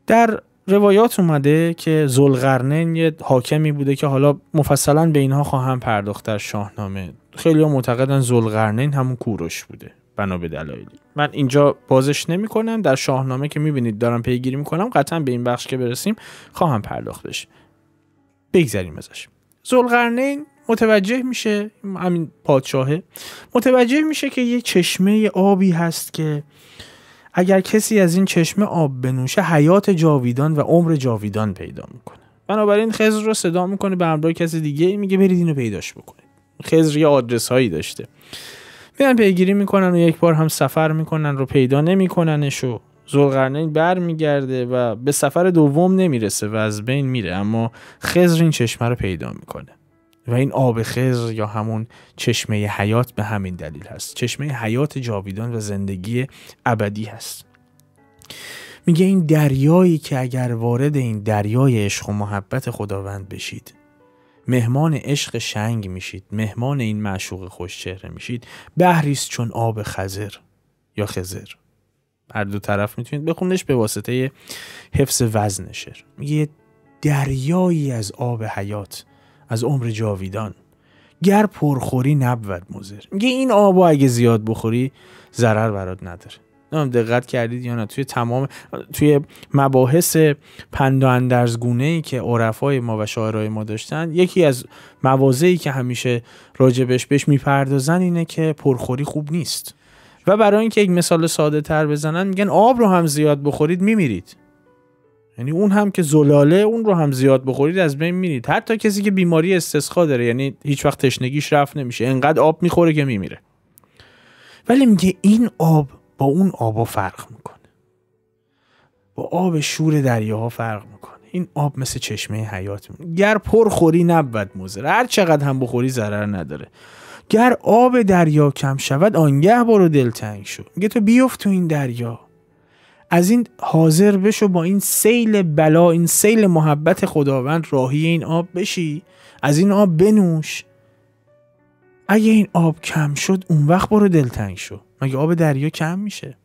در روایات اومده که زلغرنین یه حاکمی بوده که حالا مفصلا به اینها خواهم پرداخت در شاهنامه خیلی ها معتقدن زلغرنین همون کوروش بوده بنا به دلایلی من اینجا بازش نمی کنم در شاهنامه که میبینید دارم پیگیری کنم قطعا به این بخش که برسیم خواهم پرداخت بشه بگذریم ازش زلقرنین متوجه میشه همین پادشاهه متوجه میشه که یه چشمه آبی هست که اگر کسی از این چشمه آب بنوشه حیات جاویدان و عمر جاویدان پیدا میکنه بنابراین خزر رو صدا میکنه به همراه کسی دیگه میگه برید اینو پیداش بکنید خزر یه آدرس هایی داشته میرن پیگیری میکنن و یک بار هم سفر میکنن رو پیدا نمیکننش و زلقرنین بر میگرده و به سفر دوم نمیرسه و از بین میره اما خزر این چشمه رو پیدا میکنه و این آب خزر یا همون چشمه حیات به همین دلیل هست چشمه حیات جاویدان و زندگی ابدی هست میگه این دریایی که اگر وارد این دریای عشق و محبت خداوند بشید مهمان عشق شنگ میشید مهمان این معشوق خوش چهره میشید بهریست چون آب خزر یا خزر هر دو طرف میتونید بخونش به واسطه حفظ وزن شعر میگه دریایی از آب حیات از عمر جاویدان گر پرخوری نبود مزر میگه این آبو اگه زیاد بخوری ضرر برات نداره نام دقت کردید یا نه توی تمام توی مباحث پند و ای که عرفای ما و شاعرای ما داشتن یکی از مواضعی که همیشه راجبش بهش میپردازن اینه که پرخوری خوب نیست و برای اینکه یک مثال ساده تر بزنن میگن آب رو هم زیاد بخورید میمیرید یعنی اون هم که زلاله اون رو هم زیاد بخورید از بین میرید حتی کسی که بیماری استسقا داره یعنی هیچ وقت تشنگیش رفت نمیشه انقدر آب میخوره که میمیره ولی میگه این آب با اون آبا فرق میکنه با آب شور دریاها فرق میکنه این آب مثل چشمه حیات گر پر خوری نبود مزر هر چقدر هم بخوری ضرر نداره گر آب دریا کم شود آنگه برو دلتنگ شو میگه تو بیفت تو این دریا از این حاضر بشو با این سیل بلا این سیل محبت خداوند راهی این آب بشی از این آب بنوش اگه این آب کم شد اون وقت برو دلتنگ شو مگه آب دریا کم میشه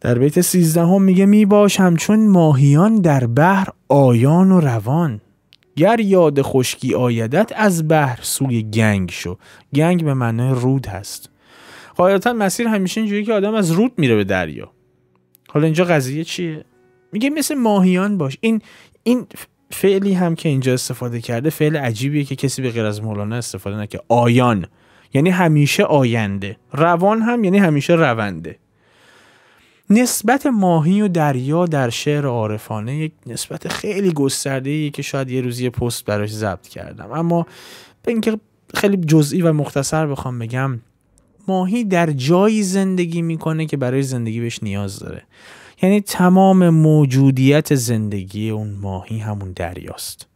در بیت سیزدهم میگه می همچون ماهیان در بحر آیان و روان گر یاد خشکی آیدت از بحر سوی گنگ شو گنگ به معنای رود هست قاعدتا مسیر همیشه اینجوری که آدم از رود میره به دریا حالا اینجا قضیه چیه میگه مثل ماهیان باش این این فعلی هم که اینجا استفاده کرده فعل عجیبیه که کسی به غیر از مولانا استفاده نکرده آیان یعنی همیشه آینده روان هم یعنی همیشه رونده نسبت ماهی و دریا در شعر عارفانه یک نسبت خیلی گسترده که شاید یه روزی پست براش ضبط کردم اما به اینکه خیلی جزئی و مختصر بخوام بگم ماهی در جایی زندگی میکنه که برای زندگی بهش نیاز داره یعنی تمام موجودیت زندگی اون ماهی همون دریاست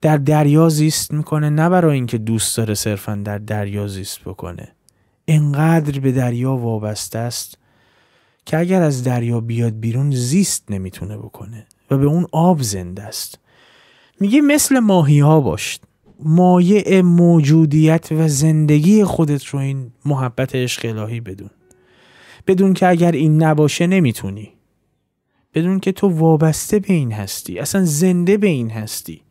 در دریا زیست میکنه نه برای اینکه دوست داره صرفا در دریا زیست بکنه انقدر به دریا وابسته است که اگر از دریا بیاد بیرون زیست نمیتونه بکنه و به اون آب زنده است میگه مثل ماهی ها باشد مایع موجودیت و زندگی خودت رو این محبت عشق الهی بدون بدون که اگر این نباشه نمیتونی بدون که تو وابسته به این هستی اصلا زنده به این هستی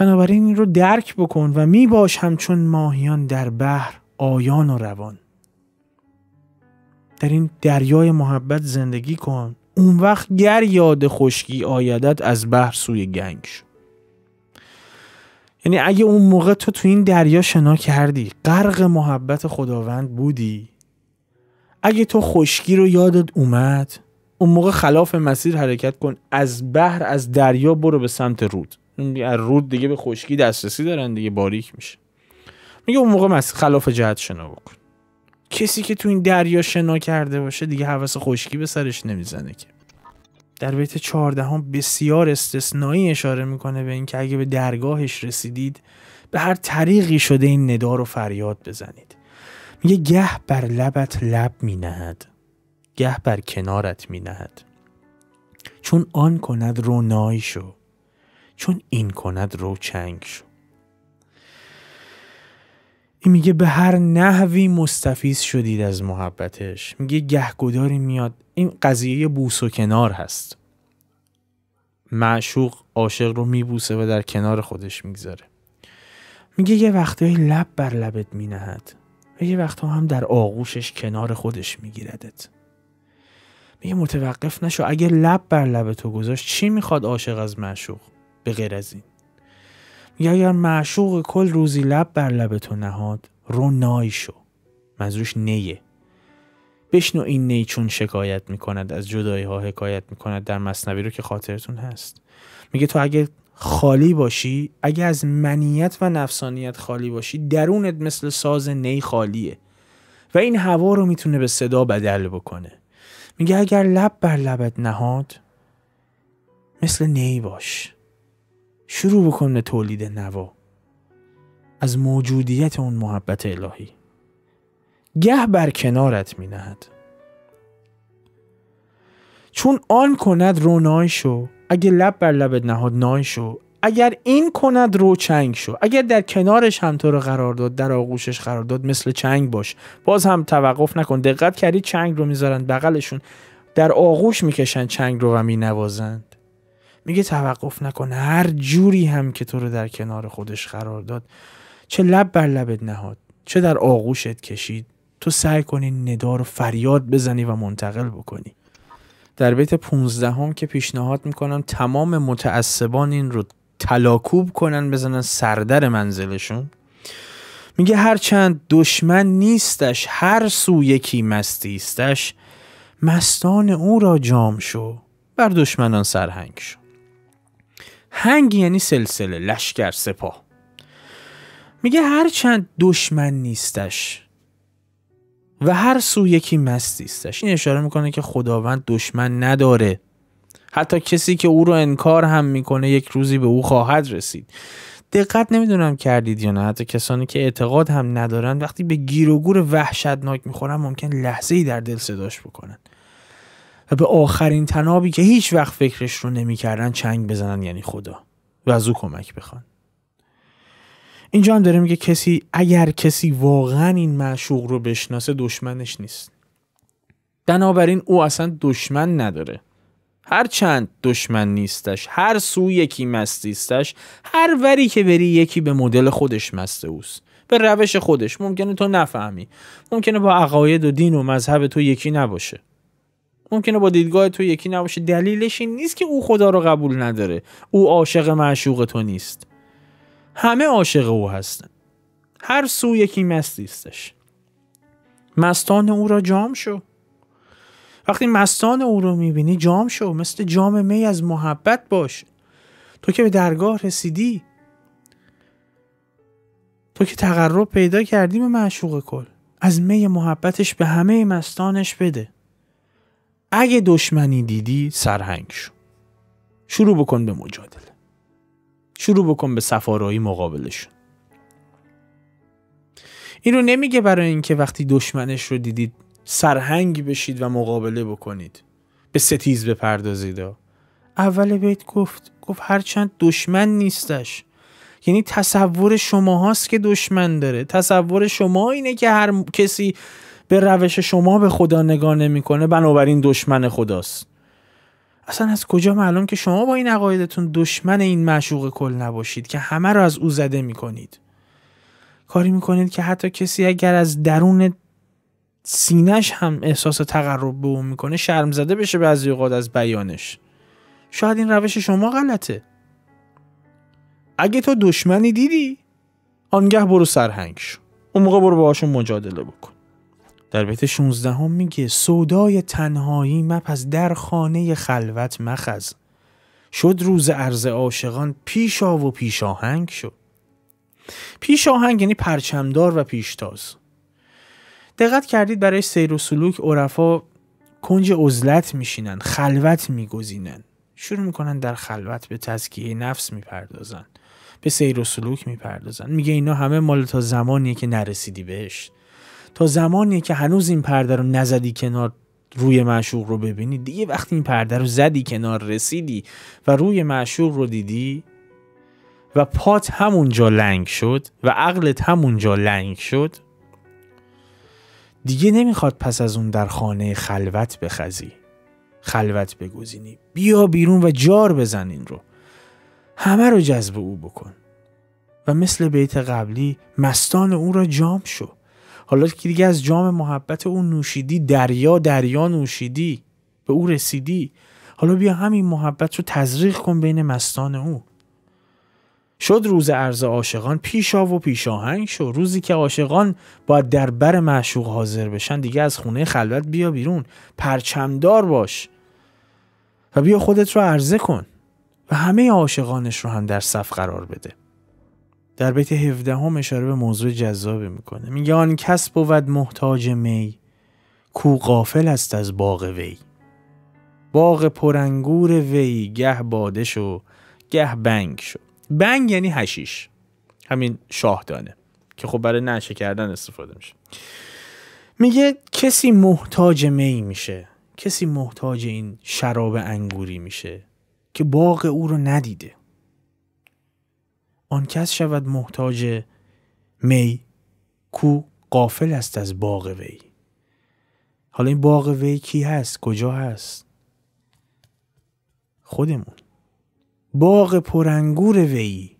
بنابراین این رو درک بکن و میباش همچون ماهیان در بحر آیان و روان در این دریای محبت زندگی کن اون وقت گر یاد خشکی آیدت از بحر سوی گنگ شد یعنی اگه اون موقع تو تو این دریا شنا کردی غرق محبت خداوند بودی اگه تو خشکی رو یادت اومد اون موقع خلاف مسیر حرکت کن از بحر از دریا برو به سمت رود از رود دیگه به خشکی دسترسی دارن دیگه باریک میشه میگه اون موقع خلاف جهت شنا بکن کسی که تو این دریا شنا کرده باشه دیگه حواس خشکی به سرش نمیزنه که در بیت 14 بسیار استثنایی اشاره میکنه به اینکه اگه به درگاهش رسیدید به هر طریقی شده این ندار رو فریاد بزنید میگه گه بر لبت لب مینهد گه بر کنارت مینهد چون آن کند رو نای شو چون این کند رو چنگ شو این میگه به هر نحوی مستفیز شدید از محبتش میگه گهگداری میاد این قضیه بوس و کنار هست معشوق عاشق رو میبوسه و در کنار خودش میگذاره میگه یه وقتهایی لب بر لبت مینهد و یه وقتها هم در آغوشش کنار خودش میگیردت میگه متوقف نشو اگه لب بر لب تو گذاشت چی میخواد عاشق از معشوق به غیر از این یا اگر معشوق کل روزی لب بر لب تو نهاد رو نای شو منظورش نیه بشنو این نی چون شکایت میکند از جدایی ها حکایت میکند در مصنوی رو که خاطرتون هست میگه تو اگه خالی باشی اگه از منیت و نفسانیت خالی باشی درونت مثل ساز نی خالیه و این هوا رو میتونه به صدا بدل بکنه میگه اگر لب بر لبت نهاد مثل نی باش شروع بکن به تولید نوا از موجودیت اون محبت الهی گه بر کنارت می نهد چون آن کند نای شو اگه لب بر لبت نهاد نای شو اگر این کند رو چنگ شو اگر در کنارش هم تو رو قرار داد در آغوشش قرار داد مثل چنگ باش باز هم توقف نکن دقت کردی چنگ رو میذارن بغلشون در آغوش میکشن چنگ رو و مینوازن میگه توقف نکن هر جوری هم که تو رو در کنار خودش قرار داد چه لب بر لبت نهاد چه در آغوشت کشید تو سعی کنی ندار و فریاد بزنی و منتقل بکنی در بیت 15 هم که پیشنهاد میکنم تمام متعصبان این رو تلاکوب کنن بزنن سردر منزلشون میگه هرچند دشمن نیستش هر سو یکی مستیستش مستان او را جام شو بر دشمنان سرهنگ شو هنگ یعنی سلسله لشکر سپاه میگه هر چند دشمن نیستش و هر سو یکی مستیستش این اشاره میکنه که خداوند دشمن نداره حتی کسی که او رو انکار هم میکنه یک روزی به او خواهد رسید دقت نمیدونم کردید یا نه حتی کسانی که اعتقاد هم ندارن وقتی به گور وحشتناک میخورن ممکن لحظه ای در دل صداش بکنن و به آخرین تنابی که هیچ وقت فکرش رو نمیکردن چنگ بزنن یعنی خدا و از او کمک بخوان اینجا هم داره میگه کسی اگر کسی واقعا این معشوق رو بشناسه دشمنش نیست بنابراین او اصلا دشمن نداره هر چند دشمن نیستش هر سو یکی مستیستش هر وری که بری یکی به مدل خودش مسته اوست به روش خودش ممکنه تو نفهمی ممکنه با عقاید و دین و مذهب تو یکی نباشه ممکنه با دیدگاه تو یکی نباشه دلیلش این نیست که او خدا رو قبول نداره او عاشق معشوق تو نیست همه عاشق او هستن هر سو یکی مستیستش مستان او را جام شو وقتی مستان او رو میبینی جام شو مثل جام می از محبت باش تو که به درگاه رسیدی تو که تقرب پیدا کردی به معشوق کل از می محبتش به همه مستانش بده اگه دشمنی دیدی سرهنگ شو شروع بکن به مجادله شروع بکن به سفارایی مقابلشون این رو نمیگه برای اینکه وقتی دشمنش رو دیدید سرهنگ بشید و مقابله بکنید به ستیز بپردازید اول بیت گفت گفت هرچند دشمن نیستش یعنی تصور شما هاست که دشمن داره تصور شما اینه که هر کسی به روش شما به خدا نگاه نمیکنه بنابراین دشمن خداست اصلا از کجا معلوم که شما با این عقایدتون دشمن این معشوق کل نباشید که همه رو از او زده میکنید کاری میکنید که حتی کسی اگر از درون سینش هم احساس تقرب به او میکنه شرم زده بشه بعضی اوقات از بیانش شاید این روش شما غلطه اگه تو دشمنی دیدی آنگه برو سرهنگ شو اون موقع برو باهاشون مجادله بکن در بیت 16 هم میگه سودای تنهایی مپس در خانه خلوت مخز شد روز عرض عاشقان پیشا و پیشاهنگ شد پیشاهنگ یعنی پرچمدار و پیشتاز دقت کردید برای سیر و سلوک عرفا کنج عزلت میشینن خلوت میگزینن شروع میکنن در خلوت به تزکیه نفس میپردازن به سیر و سلوک میپردازن میگه اینا همه مال تا زمانیه که نرسیدی بهش تا زمانی که هنوز این پرده رو نزدی کنار روی معشوق رو ببینی دیگه وقتی این پرده رو زدی کنار رسیدی و روی معشوق رو دیدی و پات همونجا لنگ شد و عقلت همونجا لنگ شد دیگه نمیخواد پس از اون در خانه خلوت بخزی خلوت بگزینی بیا بیرون و جار بزن این رو همه رو جذب او بکن و مثل بیت قبلی مستان او را جام شو حالا که دیگه از جام محبت او نوشیدی دریا دریا نوشیدی به او رسیدی حالا بیا همین محبت رو تزریق کن بین مستان او شد روز عرض عاشقان پیشا و پیشاهنگ شو روزی که عاشقان باید در بر معشوق حاضر بشن دیگه از خونه خلوت بیا بیرون پرچمدار باش و بیا خودت رو عرضه کن و همه عاشقانش رو هم در صف قرار بده در بیت 17 هم اشاره به موضوع جذابی میکنه میگه آن کس بود محتاج می کو قافل است از باغ وی باغ پرنگور وی گه باده شو گه بنگ شو بنگ یعنی هشیش همین شاهدانه که خب برای نشه کردن استفاده میشه میگه کسی محتاج می میشه کسی محتاج این شراب انگوری میشه که باغ او رو ندیده آن کس شود محتاج می کو قافل است از باغ وی حالا این باغ وی کی هست کجا هست خودمون باغ پرانگور وی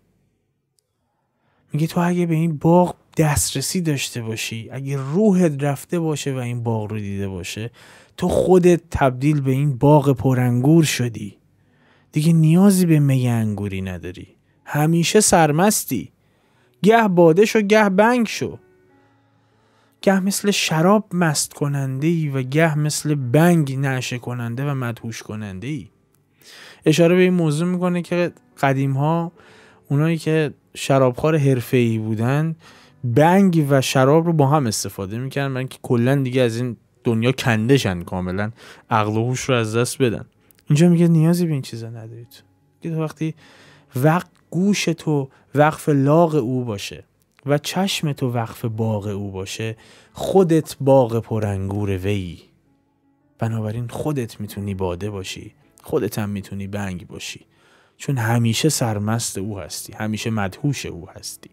میگه تو اگه به این باغ دسترسی داشته باشی اگه روحت رفته باشه و این باغ رو دیده باشه تو خودت تبدیل به این باغ پرانگور شدی دیگه نیازی به می انگوری نداری همیشه سرمستی گه باده شو گه بنگ شو گه مثل شراب مست کننده ای و گه مثل بنگ نشه کننده و مدهوش کننده ای اشاره به این موضوع میکنه که قدیم ها اونایی که شرابخوار حرفه ای بودن بنگ و شراب رو با هم استفاده میکنن من که کلا دیگه از این دنیا کندشن کاملا عقل و هوش رو از دست بدن اینجا میگه نیازی به این چیزا ندارید که وقتی وقت گوش تو وقف لاغ او باشه و چشم تو وقف باغ او باشه خودت باغ پرانگور وی بنابراین خودت میتونی باده باشی خودت هم میتونی بنگ باشی چون همیشه سرمست او هستی همیشه مدهوش او هستی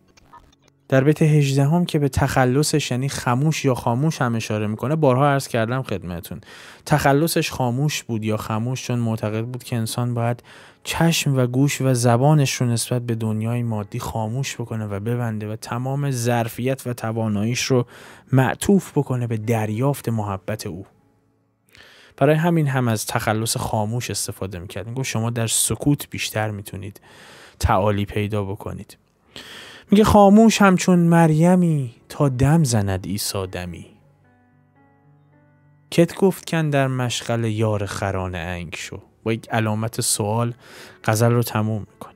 در بیت هجده هم که به تخلصش یعنی خموش یا خاموش هم اشاره میکنه بارها عرض کردم خدمتون تخلصش خاموش بود یا خموش چون معتقد بود که انسان باید چشم و گوش و زبانش رو نسبت به دنیای مادی خاموش بکنه و ببنده و تمام ظرفیت و تواناییش رو معطوف بکنه به دریافت محبت او برای همین هم از تخلص خاموش استفاده میکرد میگه شما در سکوت بیشتر میتونید تعالی پیدا بکنید میگه خاموش همچون مریمی تا دم زند عیسی دمی کت گفت کن در مشغل یار خران انگ شو با یک علامت سوال غزل رو تموم میکنه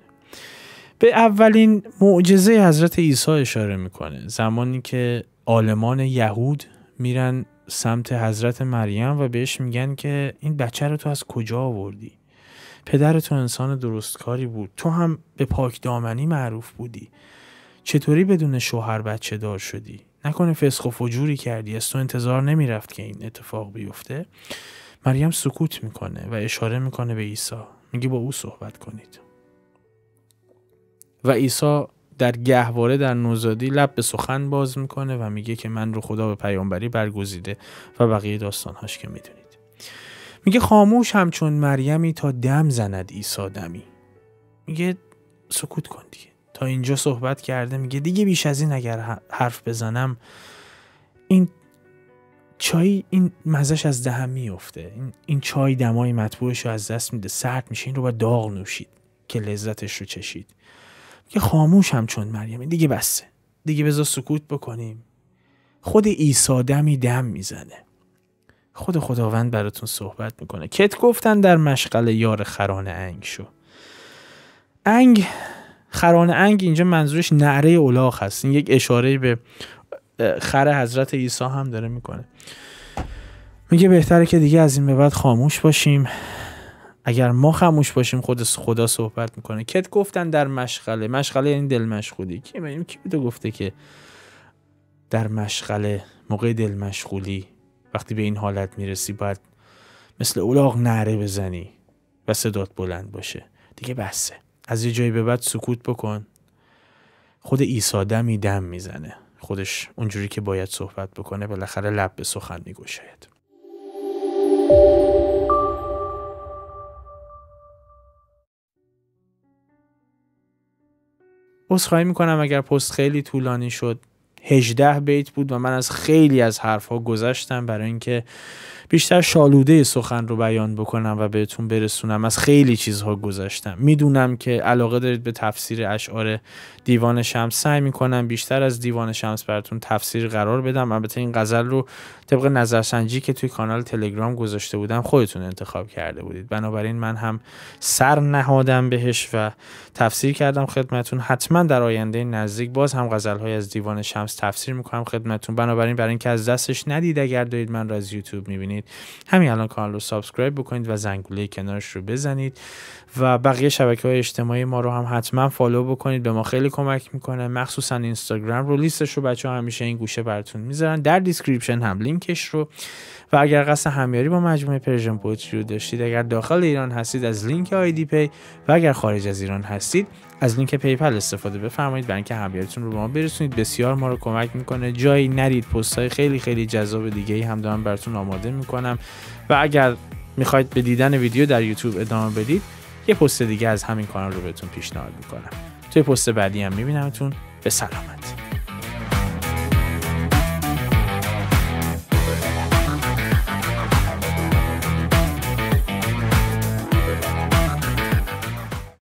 به اولین معجزه حضرت عیسی اشاره میکنه زمانی که آلمان یهود میرن سمت حضرت مریم و بهش میگن که این بچه رو تو از کجا آوردی پدر تو انسان درستکاری بود تو هم به پاک دامنی معروف بودی چطوری بدون شوهر بچه دار شدی نکنه فسخ و فجوری کردی از تو انتظار نمیرفت که این اتفاق بیفته مریم سکوت میکنه و اشاره میکنه به عیسی میگه با او صحبت کنید و عیسی در گهواره در نوزادی لب به سخن باز میکنه و میگه که من رو خدا به پیامبری برگزیده و بقیه داستانهاش که میدونید میگه خاموش همچون مریمی تا دم زند عیسی دمی میگه سکوت کن دیگه تا اینجا صحبت کرده میگه دیگه بیش از این اگر حرف بزنم این چای این مزش از دهن میفته این, این چای دمای مطبوعش رو از دست میده سرد میشه این رو با داغ نوشید که لذتش رو چشید که خاموش هم چون مریم دیگه بسه دیگه بذار سکوت بکنیم خود عیسی دمی دم میزنه خود خداوند براتون صحبت میکنه کت گفتن در مشغل یار خرانه انگ شو انگ خران انگ اینجا منظورش نعره اولاخ هست این یک اشاره به خر حضرت عیسی هم داره میکنه میگه بهتره که دیگه از این به بعد خاموش باشیم اگر ما خاموش باشیم خود خدا صحبت میکنه کت گفتن در مشغله مشغله این یعنی دل مشغولی کی کی گفته که در مشغله موقع دل مشغولی وقتی به این حالت میرسی باید مثل اولاغ نره بزنی و صدات بلند باشه دیگه بسه از یه جایی به بعد سکوت بکن خود عیسی دمی دم میزنه خودش اونجوری که باید صحبت بکنه بالاخره لب به سخن از خواهی میکنم اگر پست خیلی طولانی شد 18 بیت بود و من از خیلی از حرفها گذشتم برای اینکه بیشتر شالوده سخن رو بیان بکنم و بهتون برسونم از خیلی چیزها گذشتم میدونم که علاقه دارید به تفسیر اشعار دیوان شمس سعی میکنم بیشتر از دیوان شمس براتون تفسیر قرار بدم البته این غزل رو طبق نظرسنجی که توی کانال تلگرام گذاشته بودم خودتون انتخاب کرده بودید بنابراین من هم سر نهادم بهش و تفسیر کردم خدمتون حتما در آینده نزدیک باز هم غزل های از دیوان شمس هست تفسیر میکنم خدمتون بنابراین برای اینکه از دستش ندید اگر دارید من را از یوتیوب میبینید همین الان کانال رو سابسکرایب بکنید و زنگوله کنارش رو بزنید و بقیه شبکه های اجتماعی ما رو هم حتما فالو بکنید به ما خیلی کمک میکنه مخصوصا اینستاگرام رو لیستش رو بچه همیشه این گوشه براتون میذارن در دیسکریپشن هم لینکش رو و اگر قصد همیاری با مجموعه پرژن رو داشتید اگر داخل ایران هستید از لینک آیدی پی و اگر خارج از ایران هستید از لینک پیپل استفاده بفرمایید برای اینکه همیاریتون رو به ما برسونید بسیار ما رو کمک میکنه جایی نرید پست های خیلی خیلی جذاب دیگه هم دارم براتون آماده میکنم و اگر میخواید به دیدن ویدیو در یوتیوب ادامه بدید یه پست دیگه از همین کانال رو بهتون پیشنهاد میکنم توی پست بعدی هم میبینمتون به سلامتی